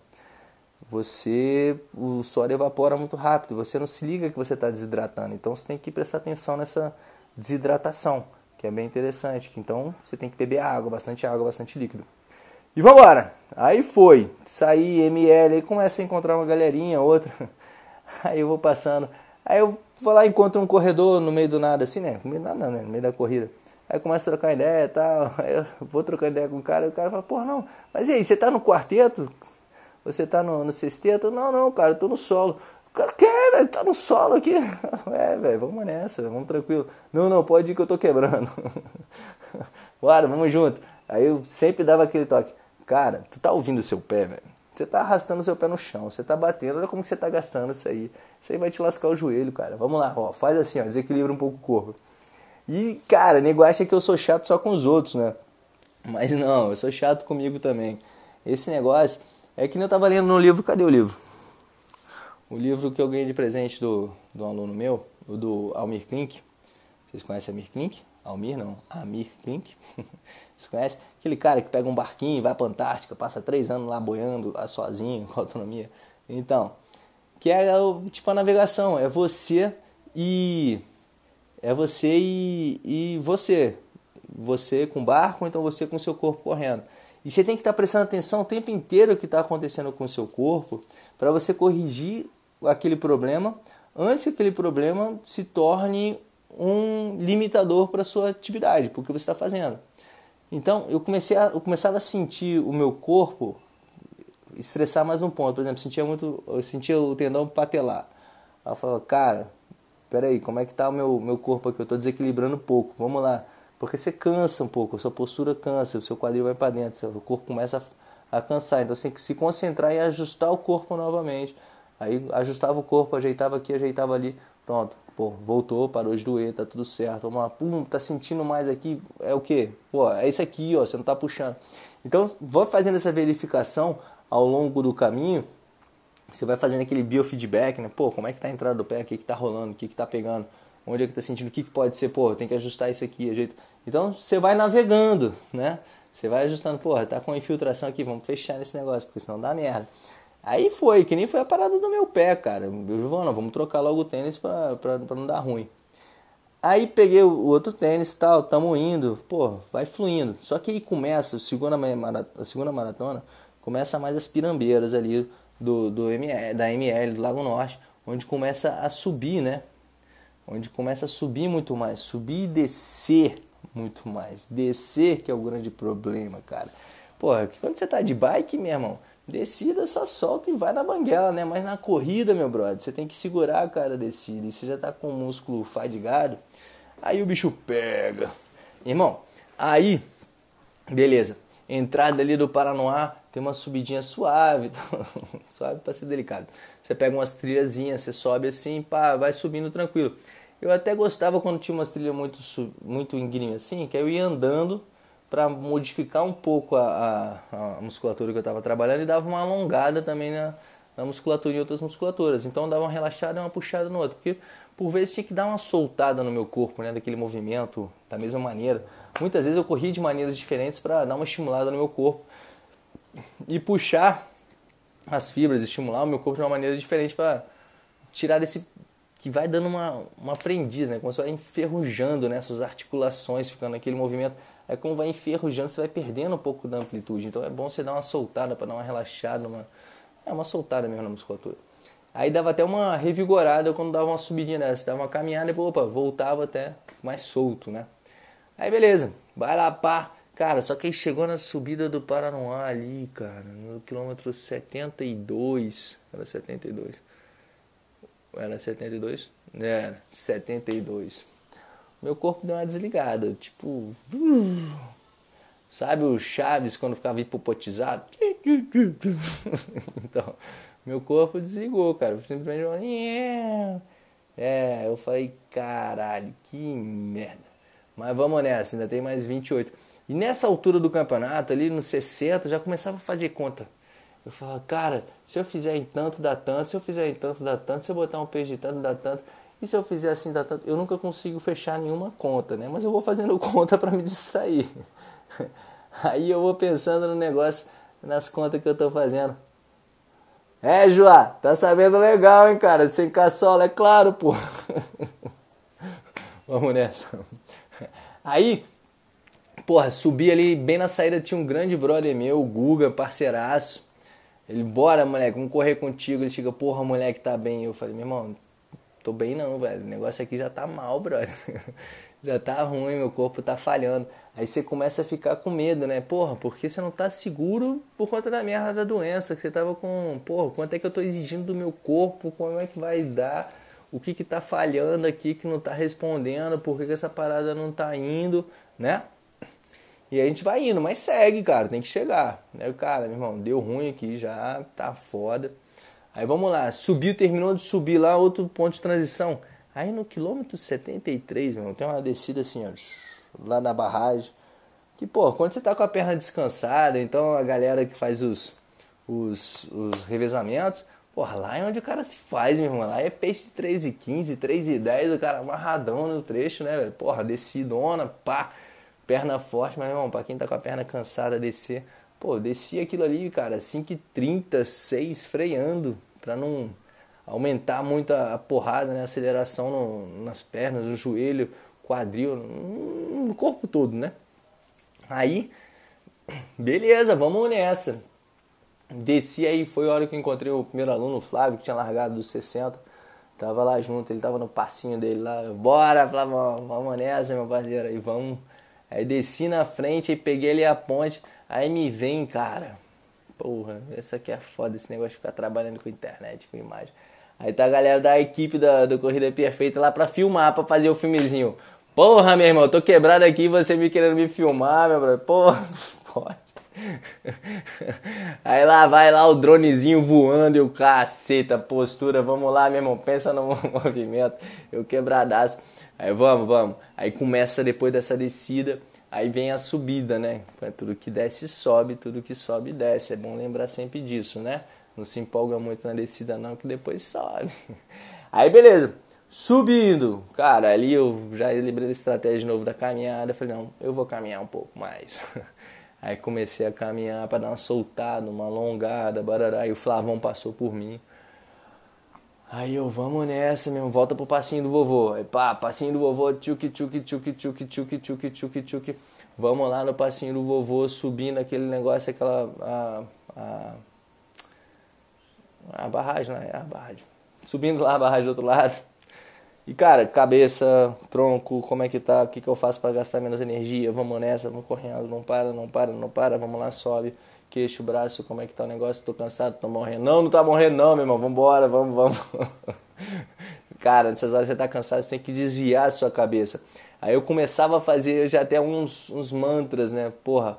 Você, o suor evapora muito rápido, você não se liga que você está desidratando, então você tem que prestar atenção nessa desidratação, que é bem interessante. Então você tem que beber água, bastante água, bastante líquido. E vambora! Aí foi, saí, ML, aí começa a encontrar uma galerinha, outra. Aí eu vou passando. Aí eu vou lá e encontro um corredor no meio do nada, assim, né? No meio, não, não, né? no meio da corrida. Aí começa a trocar ideia e tal. Aí eu vou trocar ideia com o cara e o cara fala, porra, não, mas e aí, você tá no quarteto? Você tá no, no sexteto? Não, não, cara, eu tô no solo. O cara, que, velho? Tá no solo aqui? É, velho, vamos nessa, vamos tranquilo. Não, não, pode ir que eu tô quebrando. Bora, vamos junto. Aí eu sempre dava aquele toque. Cara, tu tá ouvindo o seu pé, velho. Você tá arrastando o seu pé no chão, você tá batendo, olha como que você tá gastando isso aí. Isso aí vai te lascar o joelho, cara. Vamos lá, ó, faz assim, ó, desequilibra um pouco o corpo. E, cara, nego acha que eu sou chato só com os outros, né? Mas não, eu sou chato comigo também. Esse negócio é que nem eu tava lendo no livro, cadê o livro? O livro que eu ganhei de presente do, do aluno meu, o do Almir Klink. Vocês conhecem Almir Klink? Almir não, Amir Klink. Vocês conhece Aquele cara que pega um barquinho, vai para a Antártica, passa três anos lá boiando, lá sozinho, com autonomia. Então, que é tipo a navegação, é você e. É você e, e você. Você com barco, então você com seu corpo correndo. E você tem que estar tá prestando atenção o tempo inteiro o que está acontecendo com o seu corpo para você corrigir aquele problema antes que aquele problema se torne um limitador para a sua atividade, porque você está fazendo. Então eu comecei a, eu começava a sentir o meu corpo estressar mais um ponto. Por exemplo, sentia muito, eu sentia o tendão patelar. Aí eu falava, cara, peraí, como é que tá o meu, meu corpo aqui? Eu estou desequilibrando um pouco, vamos lá. Porque você cansa um pouco, a sua postura cansa, o seu quadril vai para dentro, o seu corpo começa a, a cansar. Então você tem que se concentrar e ajustar o corpo novamente. Aí ajustava o corpo, ajeitava aqui, ajeitava ali, pronto. Pô, voltou, parou de doer, tá tudo certo. Vamos lá, pum, tá sentindo mais aqui, é o quê? Pô, é isso aqui, ó, você não tá puxando. Então, vou fazendo essa verificação ao longo do caminho. Você vai fazendo aquele biofeedback, né? Pô, como é que tá a entrada do pé, o que que tá rolando, o que que tá pegando, onde é que tá sentindo, o que que pode ser, pô, tem que ajustar isso aqui, ajeito. É então, você vai navegando, né? Você vai ajustando, Pô, tá com infiltração aqui, vamos fechar esse negócio, porque senão dá merda. Aí foi, que nem foi a parada do meu pé, cara. Eu, Giovana, vamos trocar logo o tênis pra, pra, pra não dar ruim. Aí peguei o outro tênis e tal, tamo indo, pô, vai fluindo. Só que aí começa, a segunda maratona, a segunda maratona começa mais as pirambeiras ali do, do ML, da ML, do Lago Norte, onde começa a subir, né? Onde começa a subir muito mais, subir e descer muito mais. Descer que é o grande problema, cara. Porra, quando você tá de bike, meu irmão, Descida só solta e vai na banguela, né? Mas na corrida, meu brother, você tem que segurar a cara descida. E você já tá com o músculo fadigado, aí o bicho pega. Irmão, aí, beleza. Entrada ali do Paranoá, tem uma subidinha suave, tá? suave para ser delicado. Você pega umas trilhazinhas, você sobe assim, pá, vai subindo tranquilo. Eu até gostava quando tinha umas trilhas muito, muito ingrinho assim, que eu ia andando para modificar um pouco a, a, a musculatura que eu estava trabalhando e dava uma alongada também na, na musculatura e outras musculaturas. Então dava uma relaxada e uma puxada no outro, porque por vezes tinha que dar uma soltada no meu corpo, né, daquele movimento, da mesma maneira. Muitas vezes eu corri de maneiras diferentes para dar uma estimulada no meu corpo e puxar as fibras, estimular o meu corpo de uma maneira diferente para tirar esse que vai dando uma, uma prendida, né? Como se vai enferrujando nessas né, articulações, ficando aquele movimento Aí é como vai enferrujando, você vai perdendo um pouco da amplitude. Então é bom você dar uma soltada para dar uma relaxada, uma é uma soltada mesmo na musculatura. Aí dava até uma revigorada quando dava uma subidinha dessa, dava uma caminhada e opa, voltava até mais solto, né? Aí beleza, vai lá, pá. Cara, só que aí chegou na subida do Paranoá ali, cara, no quilômetro 72. Era 72. Era 72? Era, 72 meu corpo deu uma desligada, tipo. Sabe o Chaves quando ficava hipopotizado? Então, meu corpo desligou, cara. Simplesmente. É, é, eu falei, caralho, que merda. Mas vamos nessa, ainda tem mais 28. E nessa altura do campeonato, ali nos 60, já começava a fazer conta. Eu falava, cara, se eu fizer em tanto, dá tanto, se eu fizer em tanto, dá tanto, se eu botar um peixe de tanto, dá tanto. E se eu fizer assim, eu nunca consigo fechar nenhuma conta, né? Mas eu vou fazendo conta para me distrair. Aí eu vou pensando no negócio, nas contas que eu tô fazendo. É, Joá, tá sabendo legal, hein, cara? Sem caçola, é claro, pô. Vamos nessa. Aí, porra, subi ali, bem na saída tinha um grande brother meu, o Guga, parceiraço. Ele, bora, moleque, vamos correr contigo. Ele chega, porra, moleque, tá bem. Eu falei, meu irmão, tô bem não, velho. O negócio aqui já tá mal, brother. já tá ruim, meu corpo tá falhando. Aí você começa a ficar com medo, né? Porra, porque você não tá seguro por conta da merda da doença, que você tava com, porra, quanto é que eu tô exigindo do meu corpo? Como é que vai dar? O que que tá falhando aqui que não tá respondendo? Por que, que essa parada não tá indo, né? E a gente vai indo, mas segue, cara, tem que chegar. Aí, né, cara, meu irmão, deu ruim aqui já, tá foda Aí vamos lá, subiu, terminou de subir lá, outro ponto de transição. Aí no quilômetro 73, meu, tem uma descida assim, ó, lá na barragem. Que, pô, quando você tá com a perna descansada, então a galera que faz os, os, os revezamentos, porra, lá é onde o cara se faz, meu irmão. Lá é pace de 3 e 15, 3 e 10, o cara amarradão no trecho, né, velho? Porra, descidona, pá, perna forte, mas, meu irmão, pra quem tá com a perna cansada, descer Pô, desci aquilo ali, cara, 5,30, 6, freando, para não aumentar muito a, porrada, né? A aceleração no, nas pernas, no joelho, quadril, no corpo todo, né? Aí, beleza, vamos nessa. Desci aí, foi a hora que eu encontrei o primeiro aluno, o Flávio, que tinha largado dos 60. Tava lá junto, ele tava no passinho dele lá. Bora, Flávio, vamos nessa, meu parceiro. Aí vamos. Aí desci na frente, aí peguei ali a ponte. Aí me vem, cara, porra, essa aqui é foda, esse negócio de ficar trabalhando com internet, com imagem. Aí tá a galera da equipe da, do Corrida Perfeita lá pra filmar, pra fazer o filmezinho. Porra, meu irmão, tô quebrado aqui você me querendo me filmar, meu brother. Porra, pode. Aí lá vai lá o dronezinho voando e o caceta, postura, vamos lá, meu irmão, pensa no movimento, eu quebradaço. Aí vamos, vamos. Aí começa depois dessa descida Aí vem a subida, né? É tudo que desce sobe, tudo que sobe desce. É bom lembrar sempre disso, né? Não se empolga muito na descida não, que depois sobe. Aí beleza, subindo. Cara, ali eu já lembrei da estratégia de novo da caminhada. Falei, não, eu vou caminhar um pouco mais. Aí comecei a caminhar para dar uma soltada, uma alongada, barará. E o Flavão passou por mim. Aí eu, vamos nessa mesmo, volta pro passinho do vovô. Aí pá, passinho do vovô, tchuc, tchuc, tchuc, tchuc, tchuc, tchuc, tchuc, tchuc. Vamos lá no passinho do vovô, subindo aquele negócio, aquela. A, a, a barragem, né? A barragem. Subindo lá a barragem do outro lado. E cara, cabeça, tronco, como é que tá? O que, que eu faço para gastar menos energia? Vamos nessa, vamos correndo, não para, não para, não para, vamos lá, sobe queixo, braço, como é que tá o negócio? Tô cansado, tô morrendo. Não, não tá morrendo não, meu irmão. Vambora, vamos, vamos. Cara, nessas horas você tá cansado, você tem que desviar a sua cabeça. Aí eu começava a fazer já até uns, uns mantras, né? Porra.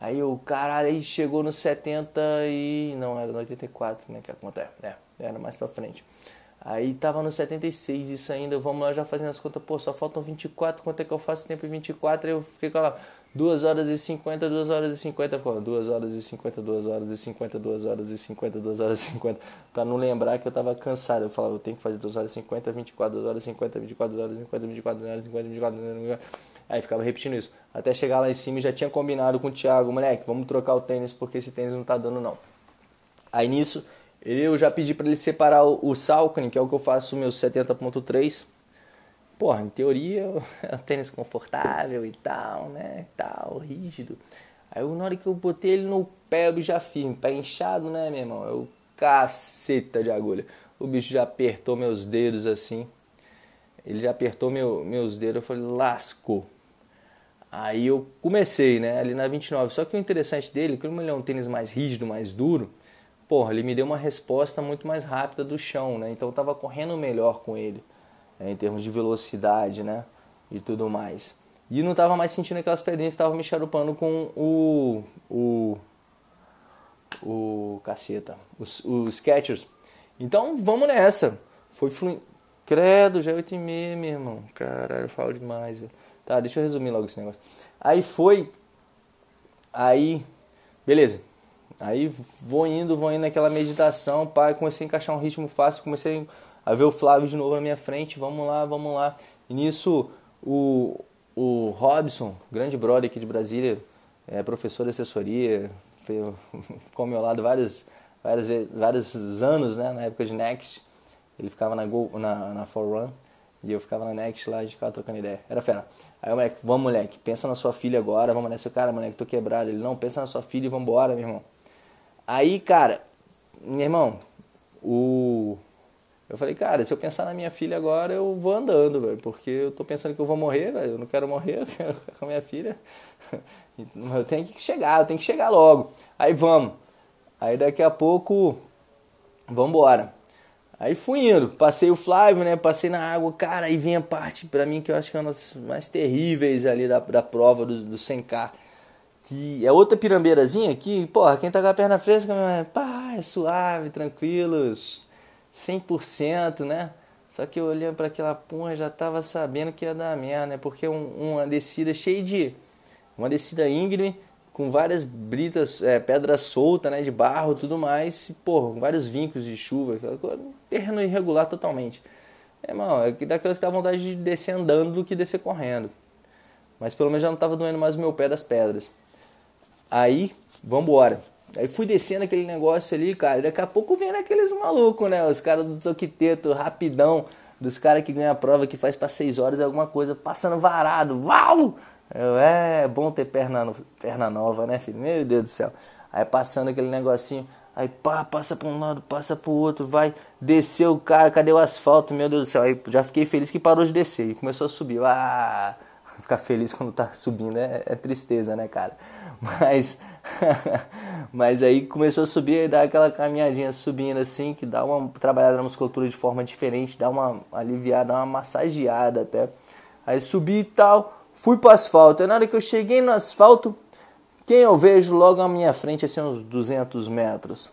Aí o caralho, aí chegou nos 70 e. Não, era no 84, né? Que acontece. É, era mais pra frente. Aí tava no 76, isso ainda, vamos lá já fazendo as contas, pô, só faltam 24, quanto é que eu faço tempo em 24? Aí eu fiquei com ela. 2 horas e 50, 2 horas e 50, ficou 2 horas e 50, 2 horas e 50, 2 horas e 50, 2 horas e 50, pra não lembrar que eu tava cansado. Eu falava, eu tenho que fazer 2 horas e 50, 24, 2 horas e 50, 24, 2 horas e 50, 24, 2 horas e 50, 24, 2 horas e 50. Aí ficava repetindo isso. Até chegar lá em cima e já tinha combinado com o Thiago, moleque, vamos trocar o tênis porque esse tênis não tá dando não. Aí nisso, eu já pedi pra ele separar o, o Salcone, que é o que eu faço, meu 70.3 porra, em teoria é um tênis confortável e tal, né? E tal, rígido. Aí eu, na hora que eu botei ele no pé, o bicho já firme, pé inchado, né, meu irmão? Eu é caceta de agulha. O bicho já apertou meus dedos assim. Ele já apertou meu, meus dedos, eu falei, lascou. Aí eu comecei, né, ali na 29. Só que o interessante dele, como ele é um tênis mais rígido, mais duro, porra, ele me deu uma resposta muito mais rápida do chão, né? Então eu tava correndo melhor com ele é, em termos de velocidade, né? E tudo mais. E não estava mais sentindo aquelas pedrinhas, estava me charupando com o. o. o. caceta. Os, os Skechers. Então vamos nessa. Foi fluindo. Credo, já é 8 e meia, meu irmão. Caralho, eu falo demais, velho. Tá, deixa eu resumir logo esse negócio. Aí foi. Aí. Beleza. Aí vou indo, vou indo naquela meditação, pai comecei a encaixar um ritmo fácil, comecei a a ver o Flávio de novo na minha frente, vamos lá, vamos lá. E nisso o, o Robson, grande brother aqui de Brasília, é professor de assessoria, ficou ao meu lado vários, vários, vários anos, né, na época de Next. Ele ficava na, Go, na, na run e eu ficava na Next lá, a gente ficava trocando ideia. Era fera. Aí o moleque, vamos moleque, pensa na sua filha agora, vamos nessa. Cara, moleque, tô quebrado. Ele, não, pensa na sua filha e vambora, meu irmão. Aí, cara, meu irmão, o eu falei, cara, se eu pensar na minha filha agora, eu vou andando, velho, porque eu tô pensando que eu vou morrer, velho, eu não quero morrer, com a minha filha. Então, eu tenho que chegar, eu tenho que chegar logo. Aí vamos. Aí daqui a pouco, vamos embora. Aí fui indo, passei o Flávio, né? Passei na água, cara, aí vem a parte para mim que eu acho que é uma das mais terríveis ali da, da prova do, do 100K. Que é outra pirambeirazinha que, porra, quem tá com a perna fresca, pá, é suave, tranquilos. 100%, né? Só que eu olhando para aquela porra já tava sabendo que ia dar merda, né? Porque um, uma descida cheia de. Uma descida íngreme, com várias britas, é, pedra solta, né? De barro tudo mais. E, porra, com vários vincos de chuva, terreno irregular totalmente. É, irmão, é que daquelas que dá vontade de descer andando do que descer correndo. Mas pelo menos já não tava doendo mais o meu pé das pedras. Aí, vambora. embora Aí fui descendo aquele negócio ali, cara. Daqui a pouco vendo aqueles malucos, né? Os caras do toquiteto, rapidão. Dos caras que ganham a prova, que faz para 6 horas é alguma coisa, passando varado. Uau! Eu, é, é bom ter perna, perna nova, né, filho? Meu Deus do céu. Aí passando aquele negocinho. Aí pá, passa pra um lado, passa pro outro, vai, desceu o cara, cadê o asfalto? Meu Deus do céu, aí já fiquei feliz que parou de descer e começou a subir. Ah, ficar feliz quando tá subindo é, é tristeza, né, cara? Mas Mas aí começou a subir e dar aquela caminhadinha subindo assim, que dá uma trabalhada na musculatura de forma diferente, dá uma aliviada, uma massageada até. Aí subi e tal, fui pro asfalto. E na hora que eu cheguei no asfalto, quem eu vejo logo à minha frente, assim, uns 200 metros?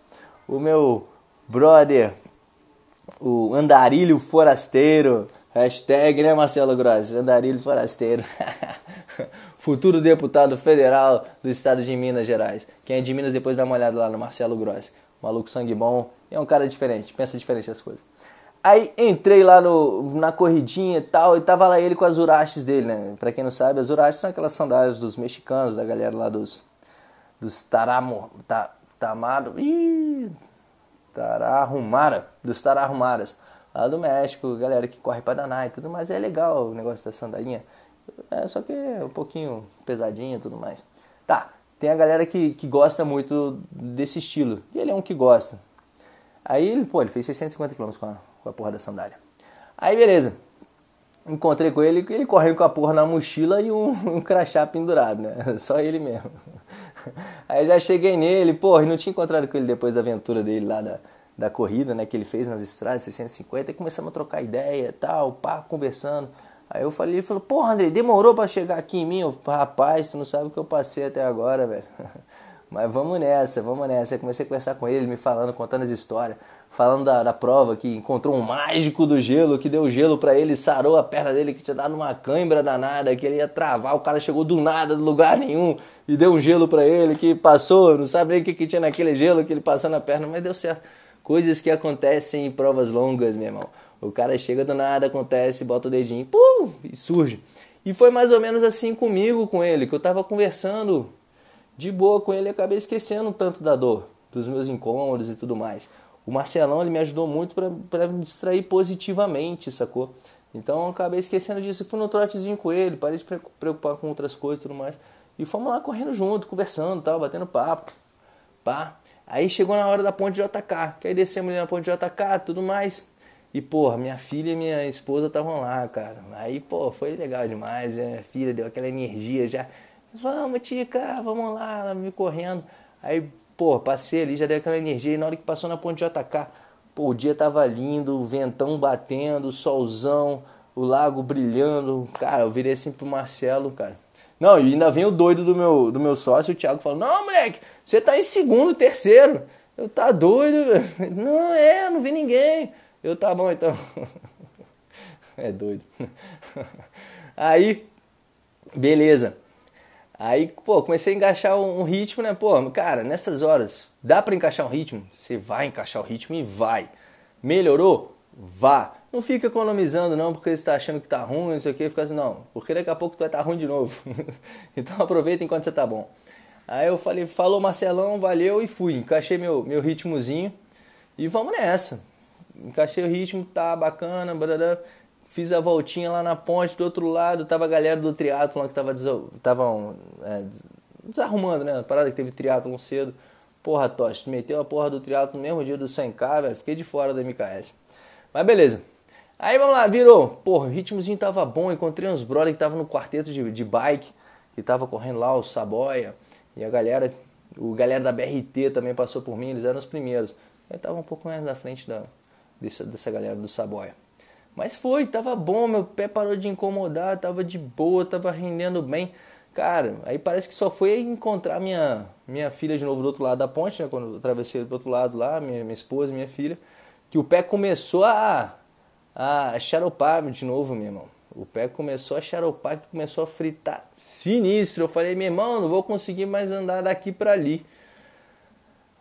O meu brother, o andarilho forasteiro. Hashtag, né, Marcelo Grossi? Andarilho forasteiro. futuro deputado federal do estado de Minas Gerais. Quem é de Minas, depois dá uma olhada lá no Marcelo Gross. Maluco sangue bom, é um cara diferente, pensa diferente as coisas. Aí entrei lá no, na corridinha e tal, e tava lá ele com as uraches dele, né? Pra quem não sabe, as uraches são aquelas sandálias dos mexicanos, da galera lá dos. dos taramo, ta, tamado. Ih, tararumara, dos tararumaras lá do México, galera que corre pra danar e tudo mais, é legal o negócio da sandalinha. É, só que é um pouquinho pesadinho e tudo mais. Tá, tem a galera que, que gosta muito desse estilo. E ele é um que gosta. Aí, ele, pô, ele fez 650 km com a, com a porra da sandália. Aí, beleza. Encontrei com ele, ele correndo com a porra na mochila e um, um crachá pendurado, né? Só ele mesmo. Aí já cheguei nele, porra, e não tinha encontrado com ele depois da aventura dele lá da, da corrida, né? Que ele fez nas estradas 650 e começamos a trocar ideia tal, pá, conversando. Aí eu falei, ele falou, porra, André, demorou para chegar aqui em mim? Eu, Rapaz, tu não sabe o que eu passei até agora, velho. Mas vamos nessa, vamos nessa. Aí comecei a conversar com ele, me falando, contando as histórias, falando da, da prova que encontrou um mágico do gelo, que deu gelo para ele, sarou a perna dele, que tinha dado uma cãibra danada, que ele ia travar, o cara chegou do nada, do lugar nenhum, e deu um gelo para ele, que passou, não sabe nem o que, que tinha naquele gelo que ele passou na perna, mas deu certo. Coisas que acontecem em provas longas, meu irmão. O cara chega do nada, acontece, bota o dedinho, pum, e surge. E foi mais ou menos assim comigo, com ele, que eu tava conversando de boa com ele e acabei esquecendo tanto da dor, dos meus incômodos e tudo mais. O Marcelão ele me ajudou muito para me distrair positivamente, sacou? Então eu acabei esquecendo disso. fui no trotezinho com ele, parei de preocupar com outras coisas e tudo mais. E fomos lá correndo junto, conversando tal, batendo papo. Pá. Aí chegou na hora da ponte JK, que aí descemos ali na ponte JK tudo mais. E, porra, minha filha e minha esposa estavam lá, cara. Aí, pô, foi legal demais. É, minha filha deu aquela energia já. Vamos, Tica, vamos lá, ela me correndo. Aí, pô, passei ali, já deu aquela energia. E na hora que passou na ponte JK, pô, o dia tava lindo, o ventão batendo, o solzão, o lago brilhando. Cara, eu virei assim pro Marcelo, cara. Não, e ainda vem o doido do meu, do meu sócio, o Thiago, falando: Não, moleque, você tá em segundo, terceiro. Eu tá doido, velho. Não é, não vi ninguém. Eu, tá bom então. é doido. Aí, beleza. Aí, pô, comecei a encaixar um ritmo, né? Pô, cara, nessas horas, dá para encaixar um ritmo? Você vai encaixar o ritmo e vai. Melhorou? Vá. Não fica economizando, não, porque você tá achando que tá ruim, não sei o que. Fica assim, não, porque daqui a pouco tu vai estar tá ruim de novo. então aproveita enquanto você tá bom. Aí eu falei, falou Marcelão, valeu e fui. Encaixei meu, meu ritmozinho e vamos nessa encaixei o ritmo, tá bacana, barará. fiz a voltinha lá na ponte do outro lado, tava a galera do triatlon que tava, tava é, desarrumando, né? parada que teve triatlon cedo. Porra, Tocha, meteu a porra do triatlo no mesmo dia do 100k, velho. Fiquei de fora da MKS. Mas beleza. Aí vamos lá, virou. Porra, o ritmozinho tava bom. Encontrei uns brother que tava no quarteto de, de bike, que tava correndo lá, o Saboia. E a galera, o galera da BRT também passou por mim, eles eram os primeiros. eu tava um pouco mais na frente da, dessa, dessa galera do Saboia. Mas foi, tava bom, meu pé parou de incomodar, tava de boa, tava rendendo bem. Cara, aí parece que só foi encontrar minha, minha filha de novo do outro lado da ponte, né? Quando eu atravessei do outro lado lá, minha, minha esposa, minha filha, que o pé começou a, a xaropar de novo, meu irmão. O pé começou a xaropar, que começou a fritar sinistro. Eu falei, meu irmão, não vou conseguir mais andar daqui para ali.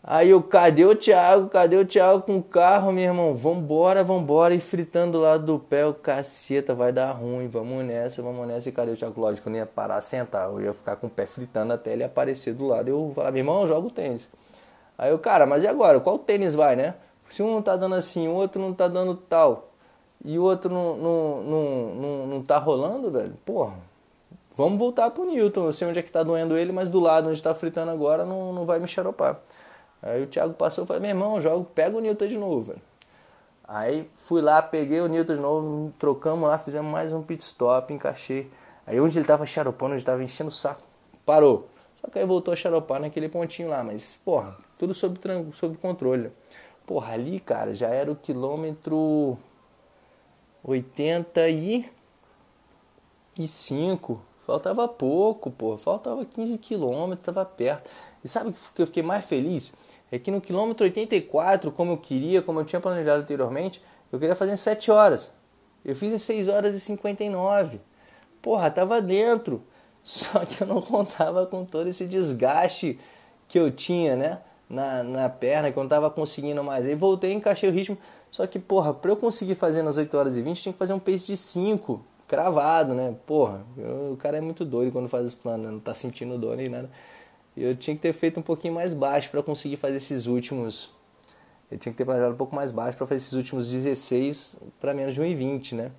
Aí eu, cadê o Thiago? Cadê o Thiago com o carro, meu irmão? Vambora, vambora. E fritando lá do pé, o caceta, vai dar ruim. Vamos nessa, vamos nessa. E cadê o Thiago? Lógico, eu nem ia parar, sentar. Eu ia ficar com o pé fritando até ele aparecer do lado. Eu falar, meu irmão, eu jogo tênis. Aí eu, cara, mas e agora? Qual tênis vai, né? Se um não tá dando assim, o outro não tá dando tal. E o outro não, não, não, não, não tá rolando, velho. Porra, vamos voltar pro Newton. Eu sei onde é que tá doendo ele, mas do lado onde tá fritando agora não, não vai me xaropar. Aí o Thiago passou e falou, meu irmão, jogo, pega o Newton de novo, velho. Aí fui lá, peguei o Newton de novo, trocamos lá, fizemos mais um pit stop, encaixei. Aí onde ele tava xaropando, ele tava enchendo o saco, parou. Só que aí voltou a xaropar naquele pontinho lá, mas, porra, tudo sob, sob controle. Porra, ali, cara, já era o quilômetro 85. Faltava pouco, porra, faltava 15 quilômetros, tava perto. E sabe o que eu fiquei mais feliz? é que no quilômetro 84, como eu queria, como eu tinha planejado anteriormente, eu queria fazer em 7 horas. Eu fiz em 6 horas e 59. Porra, tava dentro. Só que eu não contava com todo esse desgaste que eu tinha, né? Na, na perna, que eu não tava conseguindo mais. Aí voltei, encaixei o ritmo. Só que, porra, pra eu conseguir fazer nas 8 horas e 20, tinha que fazer um pace de 5, cravado, né? Porra, eu, o cara é muito doido quando faz esse plano, né? não tá sentindo dor nem nada. Eu tinha que ter feito um pouquinho mais baixo para conseguir fazer esses últimos. Eu tinha que ter planejado um pouco mais baixo para fazer esses últimos 16 para menos de 1,20, né?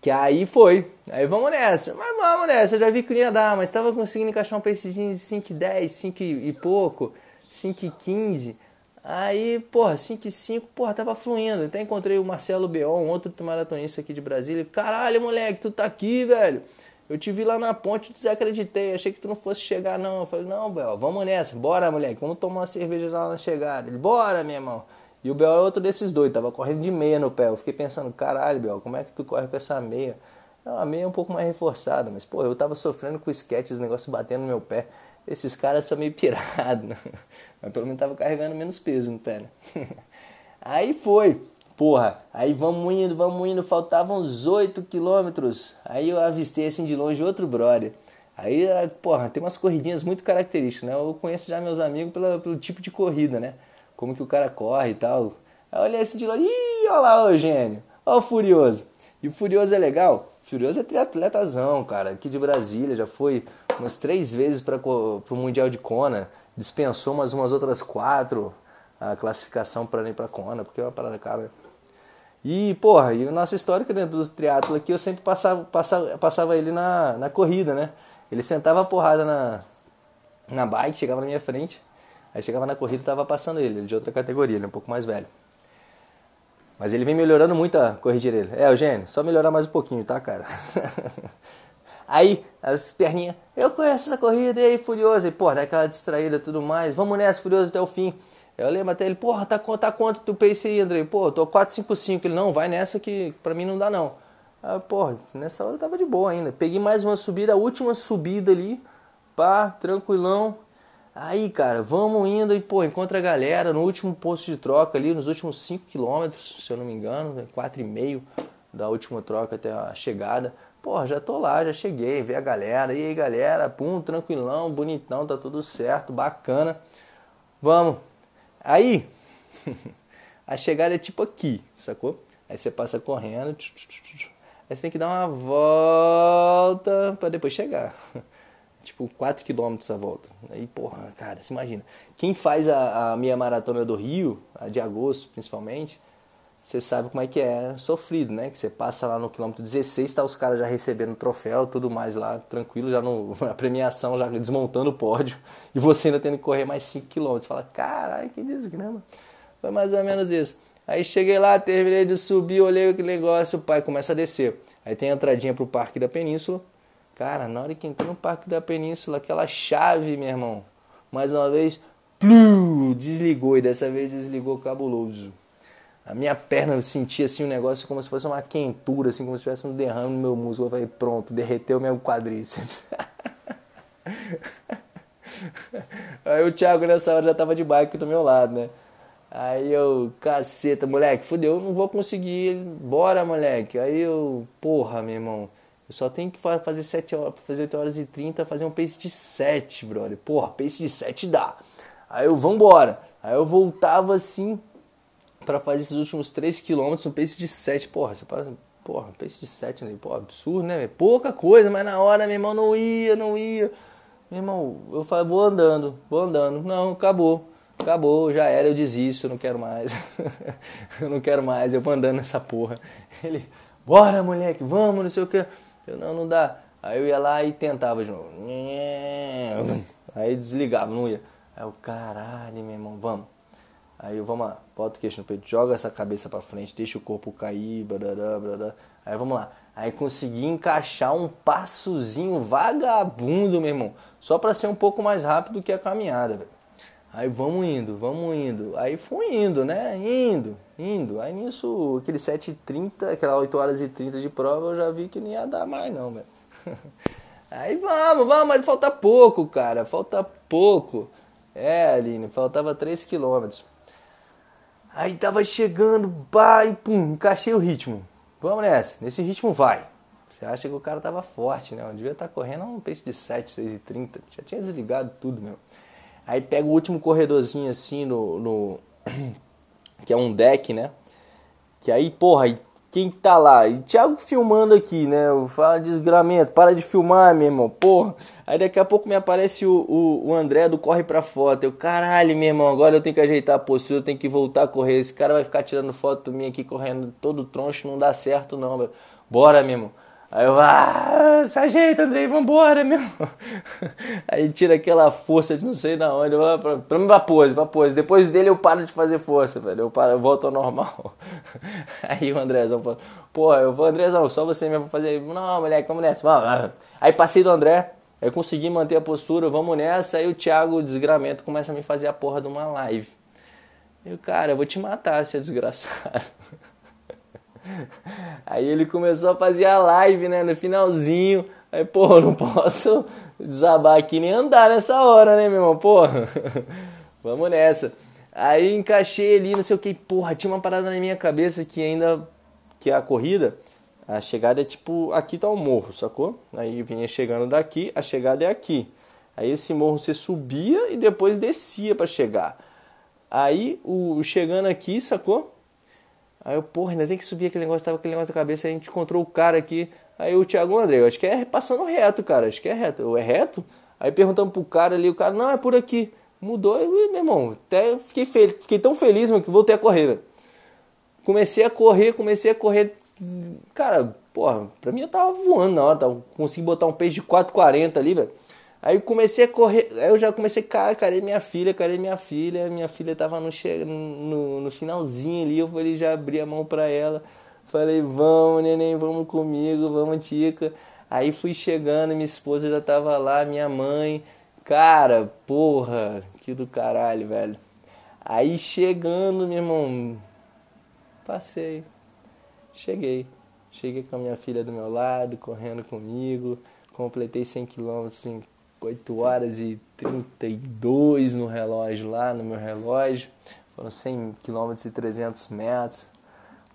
Que aí foi. Aí vamos nessa. Mas vamos nessa. Eu já vi que não ia dar, mas estava conseguindo encaixar um pacezinho de 5,10, 5 e pouco, 5,15. Aí, porra, 5 e 5, porra, tava fluindo. Até encontrei o Marcelo Beon, outro maratonista aqui de Brasília. Caralho, moleque, tu tá aqui, velho. Eu te vi lá na ponte, desacreditei, achei que tu não fosse chegar, não. Eu falei, não, Bel, vamos nessa, bora, moleque, vamos tomar uma cerveja lá na chegada. Ele, bora, meu irmão. E o Bel é outro desses dois, tava correndo de meia no pé. Eu fiquei pensando, caralho, Bel, como é que tu corre com essa meia? É a meia é um pouco mais reforçada, mas, pô, eu tava sofrendo com esquete, os negócios batendo no meu pé. Esses caras são meio pirados, né? Mas pelo menos tava carregando menos peso no pé, né? Aí foi. Porra, aí vamos indo, vamos indo, faltavam uns 8 quilômetros. Aí eu avistei assim de longe outro brother. Aí, ah, porra, tem umas corridinhas muito características, né? Eu conheço já meus amigos pela, pelo tipo de corrida, né? Como que o cara corre e tal. Aí eu olhei assim de longe, ih, olha lá o gênio, olha o Furioso. E o Furioso é legal? Furioso é triatletazão, cara, aqui de Brasília, já foi umas três vezes para o Mundial de Kona, dispensou umas, umas outras quatro a classificação para ir para Kona, porque é uma parada cara e, porra, e o nosso histórico dentro do triatlo aqui, eu sempre passava, passava, passava ele na, na corrida, né? Ele sentava a porrada na, na bike, chegava na minha frente, aí chegava na corrida e tava passando ele, ele de outra categoria, ele é um pouco mais velho. Mas ele vem melhorando muito a corrida dele. É, Eugênio, só melhorar mais um pouquinho, tá, cara? aí, as perninhas, eu conheço essa corrida, e aí, Furioso, e, porra dá aquela distraída e tudo mais, vamos nessa, Furioso, até o fim. Eu lembro até ele, porra, tá, tá quanto tu pace aí, Andrei? Pô, tô 455. Ele, não, vai nessa que pra mim não dá não. Aí, ah, porra, nessa hora eu tava de boa ainda. Peguei mais uma subida, a última subida ali, pá, tranquilão. Aí, cara, vamos indo e, pô, encontra a galera no último posto de troca ali, nos últimos 5 quilômetros, se eu não me engano, 4,5 né, da última troca até a chegada. Pô, já tô lá, já cheguei, vê a galera. E aí, galera, pum, tranquilão, bonitão, tá tudo certo, bacana. Vamos. Aí, a chegada é tipo aqui, sacou? Aí você passa correndo, aí você tem que dar uma volta para depois chegar. Tipo, 4 km a volta. Aí, porra, cara, você imagina. Quem faz a, a minha maratona do Rio, a de agosto principalmente, você sabe como é que é sofrido, né? Que você passa lá no quilômetro 16, tá os caras já recebendo troféu, tudo mais lá, tranquilo, já no, na premiação, já desmontando o pódio, e você ainda tendo que correr mais 5 quilômetros. Fala, caralho, que desgrama. Foi mais ou menos isso. Aí cheguei lá, terminei de subir, olhei que negócio, o pai começa a descer. Aí tem a entradinha pro Parque da Península. Cara, na hora que entrou no Parque da Península, aquela chave, meu irmão, mais uma vez, plum, desligou, e dessa vez desligou cabuloso. A minha perna eu sentia assim um negócio como se fosse uma quentura, assim, como se tivesse um derrame no meu músculo. Eu falei, pronto, derreteu meu quadríceps. Aí o Thiago nessa hora já tava de bike do meu lado, né? Aí eu, caceta, moleque, fudeu, não vou conseguir, bora, moleque. Aí eu, porra, meu irmão, eu só tenho que fazer 7 horas, fazer 8 horas e 30, fazer um pace de 7, brother. Porra, pace de 7 dá. Aí eu, vambora. Aí eu voltava assim, para fazer esses últimos 3 km um pace de 7. Porra, você para, assim, porra, pace de 7, né? Porra, absurdo, né? É pouca coisa, mas na hora, meu irmão, não ia, não ia. Meu irmão, eu falei, vou andando, vou andando. Não, acabou. Acabou, já era, eu desisto, eu não quero mais. eu não quero mais, eu vou andando nessa porra. Ele, bora moleque, vamos, não sei o que. Eu, não, não dá. Aí eu ia lá e tentava de novo. Aí desligava, não ia. Aí eu, caralho, meu irmão, vamos. Aí vamos lá, bota o queixo no peito, joga essa cabeça para frente, deixa o corpo cair, brará, brará. Aí vamos lá. Aí consegui encaixar um passozinho vagabundo, meu irmão, só para ser um pouco mais rápido que a caminhada, velho. Aí vamos indo, vamos indo. Aí fui indo, né? Indo, indo. Aí nisso, aquele 7h30, aquela 8 horas e 30 de prova, eu já vi que não ia dar mais, não, velho. Aí vamos, vamos, mas falta pouco, cara. Falta pouco. É, Aline, faltava 3 quilômetros. Aí tava chegando, pá, pum, encaixei o ritmo. Vamos nessa, nesse ritmo vai. Você acha que o cara tava forte, né? Eu devia estar tá correndo a um pace de 7, 6 e 30. Já tinha desligado tudo, meu. Aí pega o último corredorzinho assim no, no... que é um deck, né? Que aí, porra, aí quem tá lá. E Thiago filmando aqui, né? Eu falo desgramento, para de filmar, meu irmão, porra. Aí daqui a pouco me aparece o, o, o, André do Corre Pra Foto. Eu, caralho, meu irmão, agora eu tenho que ajeitar a postura, eu tenho que voltar a correr. Esse cara vai ficar tirando foto minha aqui correndo todo troncho, não dá certo não, velho. Bora, meu irmão. Aí eu, ah, se ajeita, Andrei, vambora, meu. Aí tira aquela força de não sei da onde, ah, pra mim pra pose, pra pose. Depois dele eu paro de fazer força, velho. Eu, paro, eu volto ao normal. Aí o Andrézão fala, pô, eu vou, Andrezão, só você mesmo pra fazer. Não, moleque, vamos nessa, vamos. Ah, aí passei do André, aí consegui manter a postura, vamos nessa. Aí o Thiago, o desgramento, começa a me fazer a porra de uma live. Eu, cara, eu vou te matar, seu desgraçado. Aí ele começou a fazer a live, né, no finalzinho. Aí, pô, não posso desabar aqui nem andar nessa hora, né, meu irmão? Porra, vamos nessa. Aí encaixei ali, não sei o que, porra, tinha uma parada na minha cabeça que ainda. que é a corrida, a chegada é tipo. aqui tá o um morro, sacou? Aí vinha chegando daqui, a chegada é aqui. Aí esse morro você subia e depois descia para chegar. Aí o chegando aqui, sacou? Aí eu, porra, ainda tem que subir aquele negócio, tava aquele negócio na cabeça, aí a gente encontrou o cara aqui. Aí o Thiago André, eu acho que é passando reto, cara, acho que é reto. Eu, é reto? Aí perguntamos pro cara ali, o cara, não, é por aqui. Mudou, meu irmão, até fiquei, fiquei tão feliz, mano, que voltei a correr, velho. Comecei a correr, comecei a correr. Cara, porra, pra mim eu tava voando na hora, tava, consegui botar um peixe de 4,40 ali, velho. Aí comecei a correr, aí eu já comecei, cara, cadê minha filha, cadê minha filha? Minha filha tava no, no, no finalzinho ali, eu falei, já abri a mão pra ela. Falei, vamos, neném, vamos comigo, vamos, tica. Aí fui chegando, minha esposa já tava lá, minha mãe. Cara, porra, que do caralho, velho. Aí chegando, meu irmão, passei. Cheguei. Cheguei com a minha filha do meu lado, correndo comigo completei 100 km em 8 horas e 32 no relógio lá, no meu relógio. Foram 100 km e 300 metros.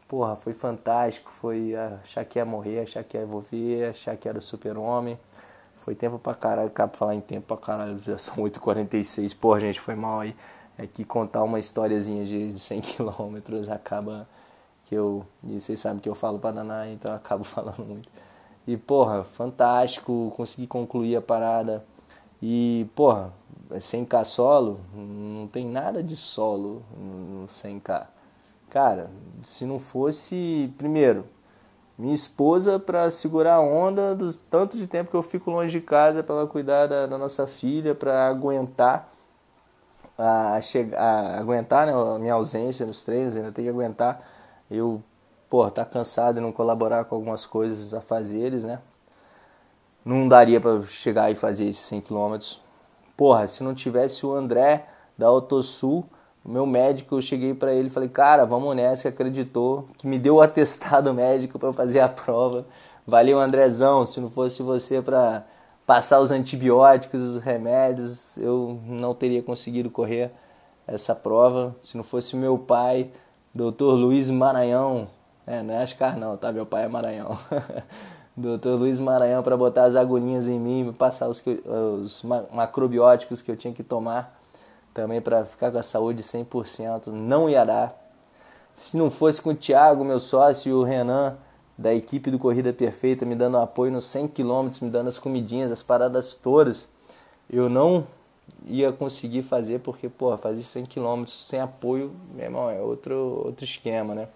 Porra, foi fantástico. Foi ah, achar que ia morrer, achar que ia envolver, achar que era o super-homem. Foi tempo pra caralho, acabo falar em tempo pra caralho, já são 8h46. Porra, gente, foi mal aí. É que contar uma historiazinha de 100 km acaba que eu. E vocês sabem que eu falo Naná, então eu acabo falando muito. E porra, fantástico, consegui concluir a parada e, porra, 100k é solo, não tem nada de solo no 100k. Cara, se não fosse, primeiro, minha esposa para segurar a onda do tanto de tempo que eu fico longe de casa para ela cuidar da, da nossa filha, para aguentar a, chegar, aguentar né, a minha ausência nos treinos, ainda tem que aguentar eu, pô, tá cansado e não colaborar com algumas coisas, afazeres, né? não daria para chegar e fazer esses 100 km. Porra, se não tivesse o André da Autosul, meu médico, eu cheguei para ele e falei: "Cara, vamos nessa", que acreditou, que me deu o atestado médico para fazer a prova. Valeu, Andrezão, se não fosse você para passar os antibióticos, os remédios, eu não teria conseguido correr essa prova. Se não fosse meu pai, Dr. Luiz Maranhão, é, não é Ascar não, tá? Meu pai é Maranhão. doutor Luiz Maranhão para botar as agulhinhas em mim, passar os, os macrobióticos que eu tinha que tomar também para ficar com a saúde 100%, não ia dar. Se não fosse com o Thiago, meu sócio, e o Renan, da equipe do Corrida Perfeita, me dando apoio nos 100 km, me dando as comidinhas, as paradas todas, eu não ia conseguir fazer, porque, pô, fazer 100 km sem apoio, meu irmão, é outro, outro esquema, né?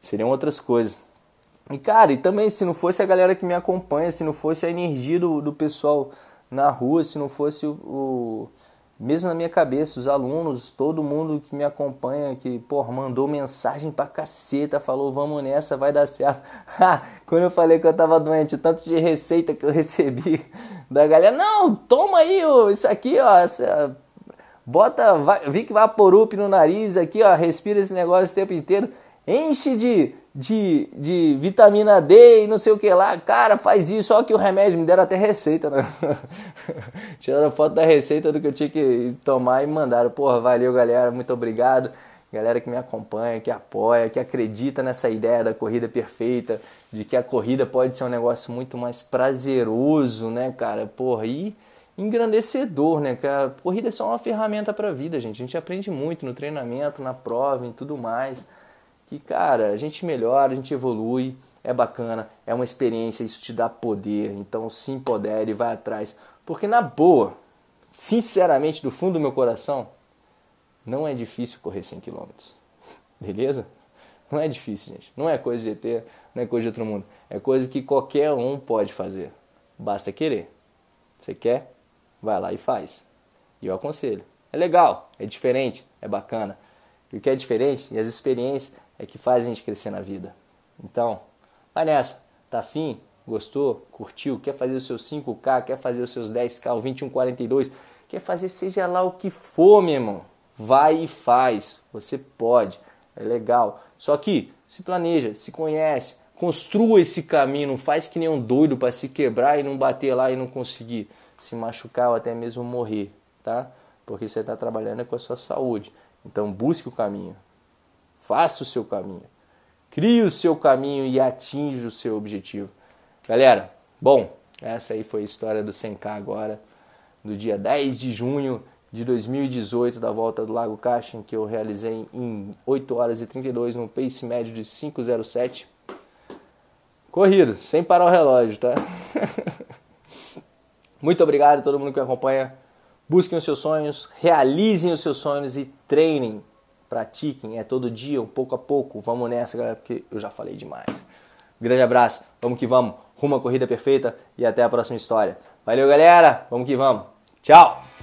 Seriam outras coisas. E, cara, e também se não fosse a galera que me acompanha, se não fosse a energia do, do pessoal na rua, se não fosse o, o, Mesmo na minha cabeça, os alunos, todo mundo que me acompanha, que, pô, mandou mensagem pra caceta, falou, vamos nessa, vai dar certo. Ah, quando eu falei que eu tava doente, o tanto de receita que eu recebi da galera, não, toma aí, ó, isso aqui, ó, essa, bota Vic Vaporup no nariz aqui, ó, respira esse negócio o tempo inteiro, enche de de, de vitamina D e não sei o que lá. Cara, faz isso, só que o remédio me deram até receita. Né? Tiraram foto da receita do que eu tinha que tomar e mandaram. Porra, valeu galera, muito obrigado. Galera que me acompanha, que apoia, que acredita nessa ideia da corrida perfeita, de que a corrida pode ser um negócio muito mais prazeroso, né, cara? Porra, e engrandecedor, né, cara? Corrida é só uma ferramenta para a vida, gente. A gente aprende muito no treinamento, na prova e tudo mais que, cara, a gente melhora, a gente evolui, é bacana, é uma experiência, isso te dá poder. Então se empodere e vai atrás. Porque na boa, sinceramente, do fundo do meu coração, não é difícil correr 100 km. Beleza? Não é difícil, gente. Não é coisa de ET, não é coisa de outro mundo. É coisa que qualquer um pode fazer. Basta querer. Você quer? Vai lá e faz. E eu aconselho. É legal, é diferente, é bacana. E o que é diferente, e as experiências, é que faz a gente crescer na vida. Então, vai nessa. Tá afim? Gostou? Curtiu? Quer fazer os seus 5K? Quer fazer os seus 10K? O 2142? Quer fazer seja lá o que for, meu irmão? Vai e faz. Você pode. É legal. Só que se planeja, se conhece, construa esse caminho. Não faz que nem um doido para se quebrar e não bater lá e não conseguir se machucar ou até mesmo morrer, tá? Porque você está trabalhando é com a sua saúde. Então busque o caminho. Faça o seu caminho. Crie o seu caminho e atinja o seu objetivo. Galera, bom, essa aí foi a história do 100K agora, do dia 10 de junho de 2018, da volta do Lago Caixa, que eu realizei em 8 horas e 32, num pace médio de 507. Corrido, sem parar o relógio, tá? Muito obrigado a todo mundo que acompanha. Busquem os seus sonhos, realizem os seus sonhos e treinem pratiquem, é todo dia, um pouco a pouco. Vamos nessa, galera, porque eu já falei demais. Grande abraço, vamos que vamos, rumo à corrida perfeita e até a próxima história. Valeu, galera, vamos que vamos. Tchau!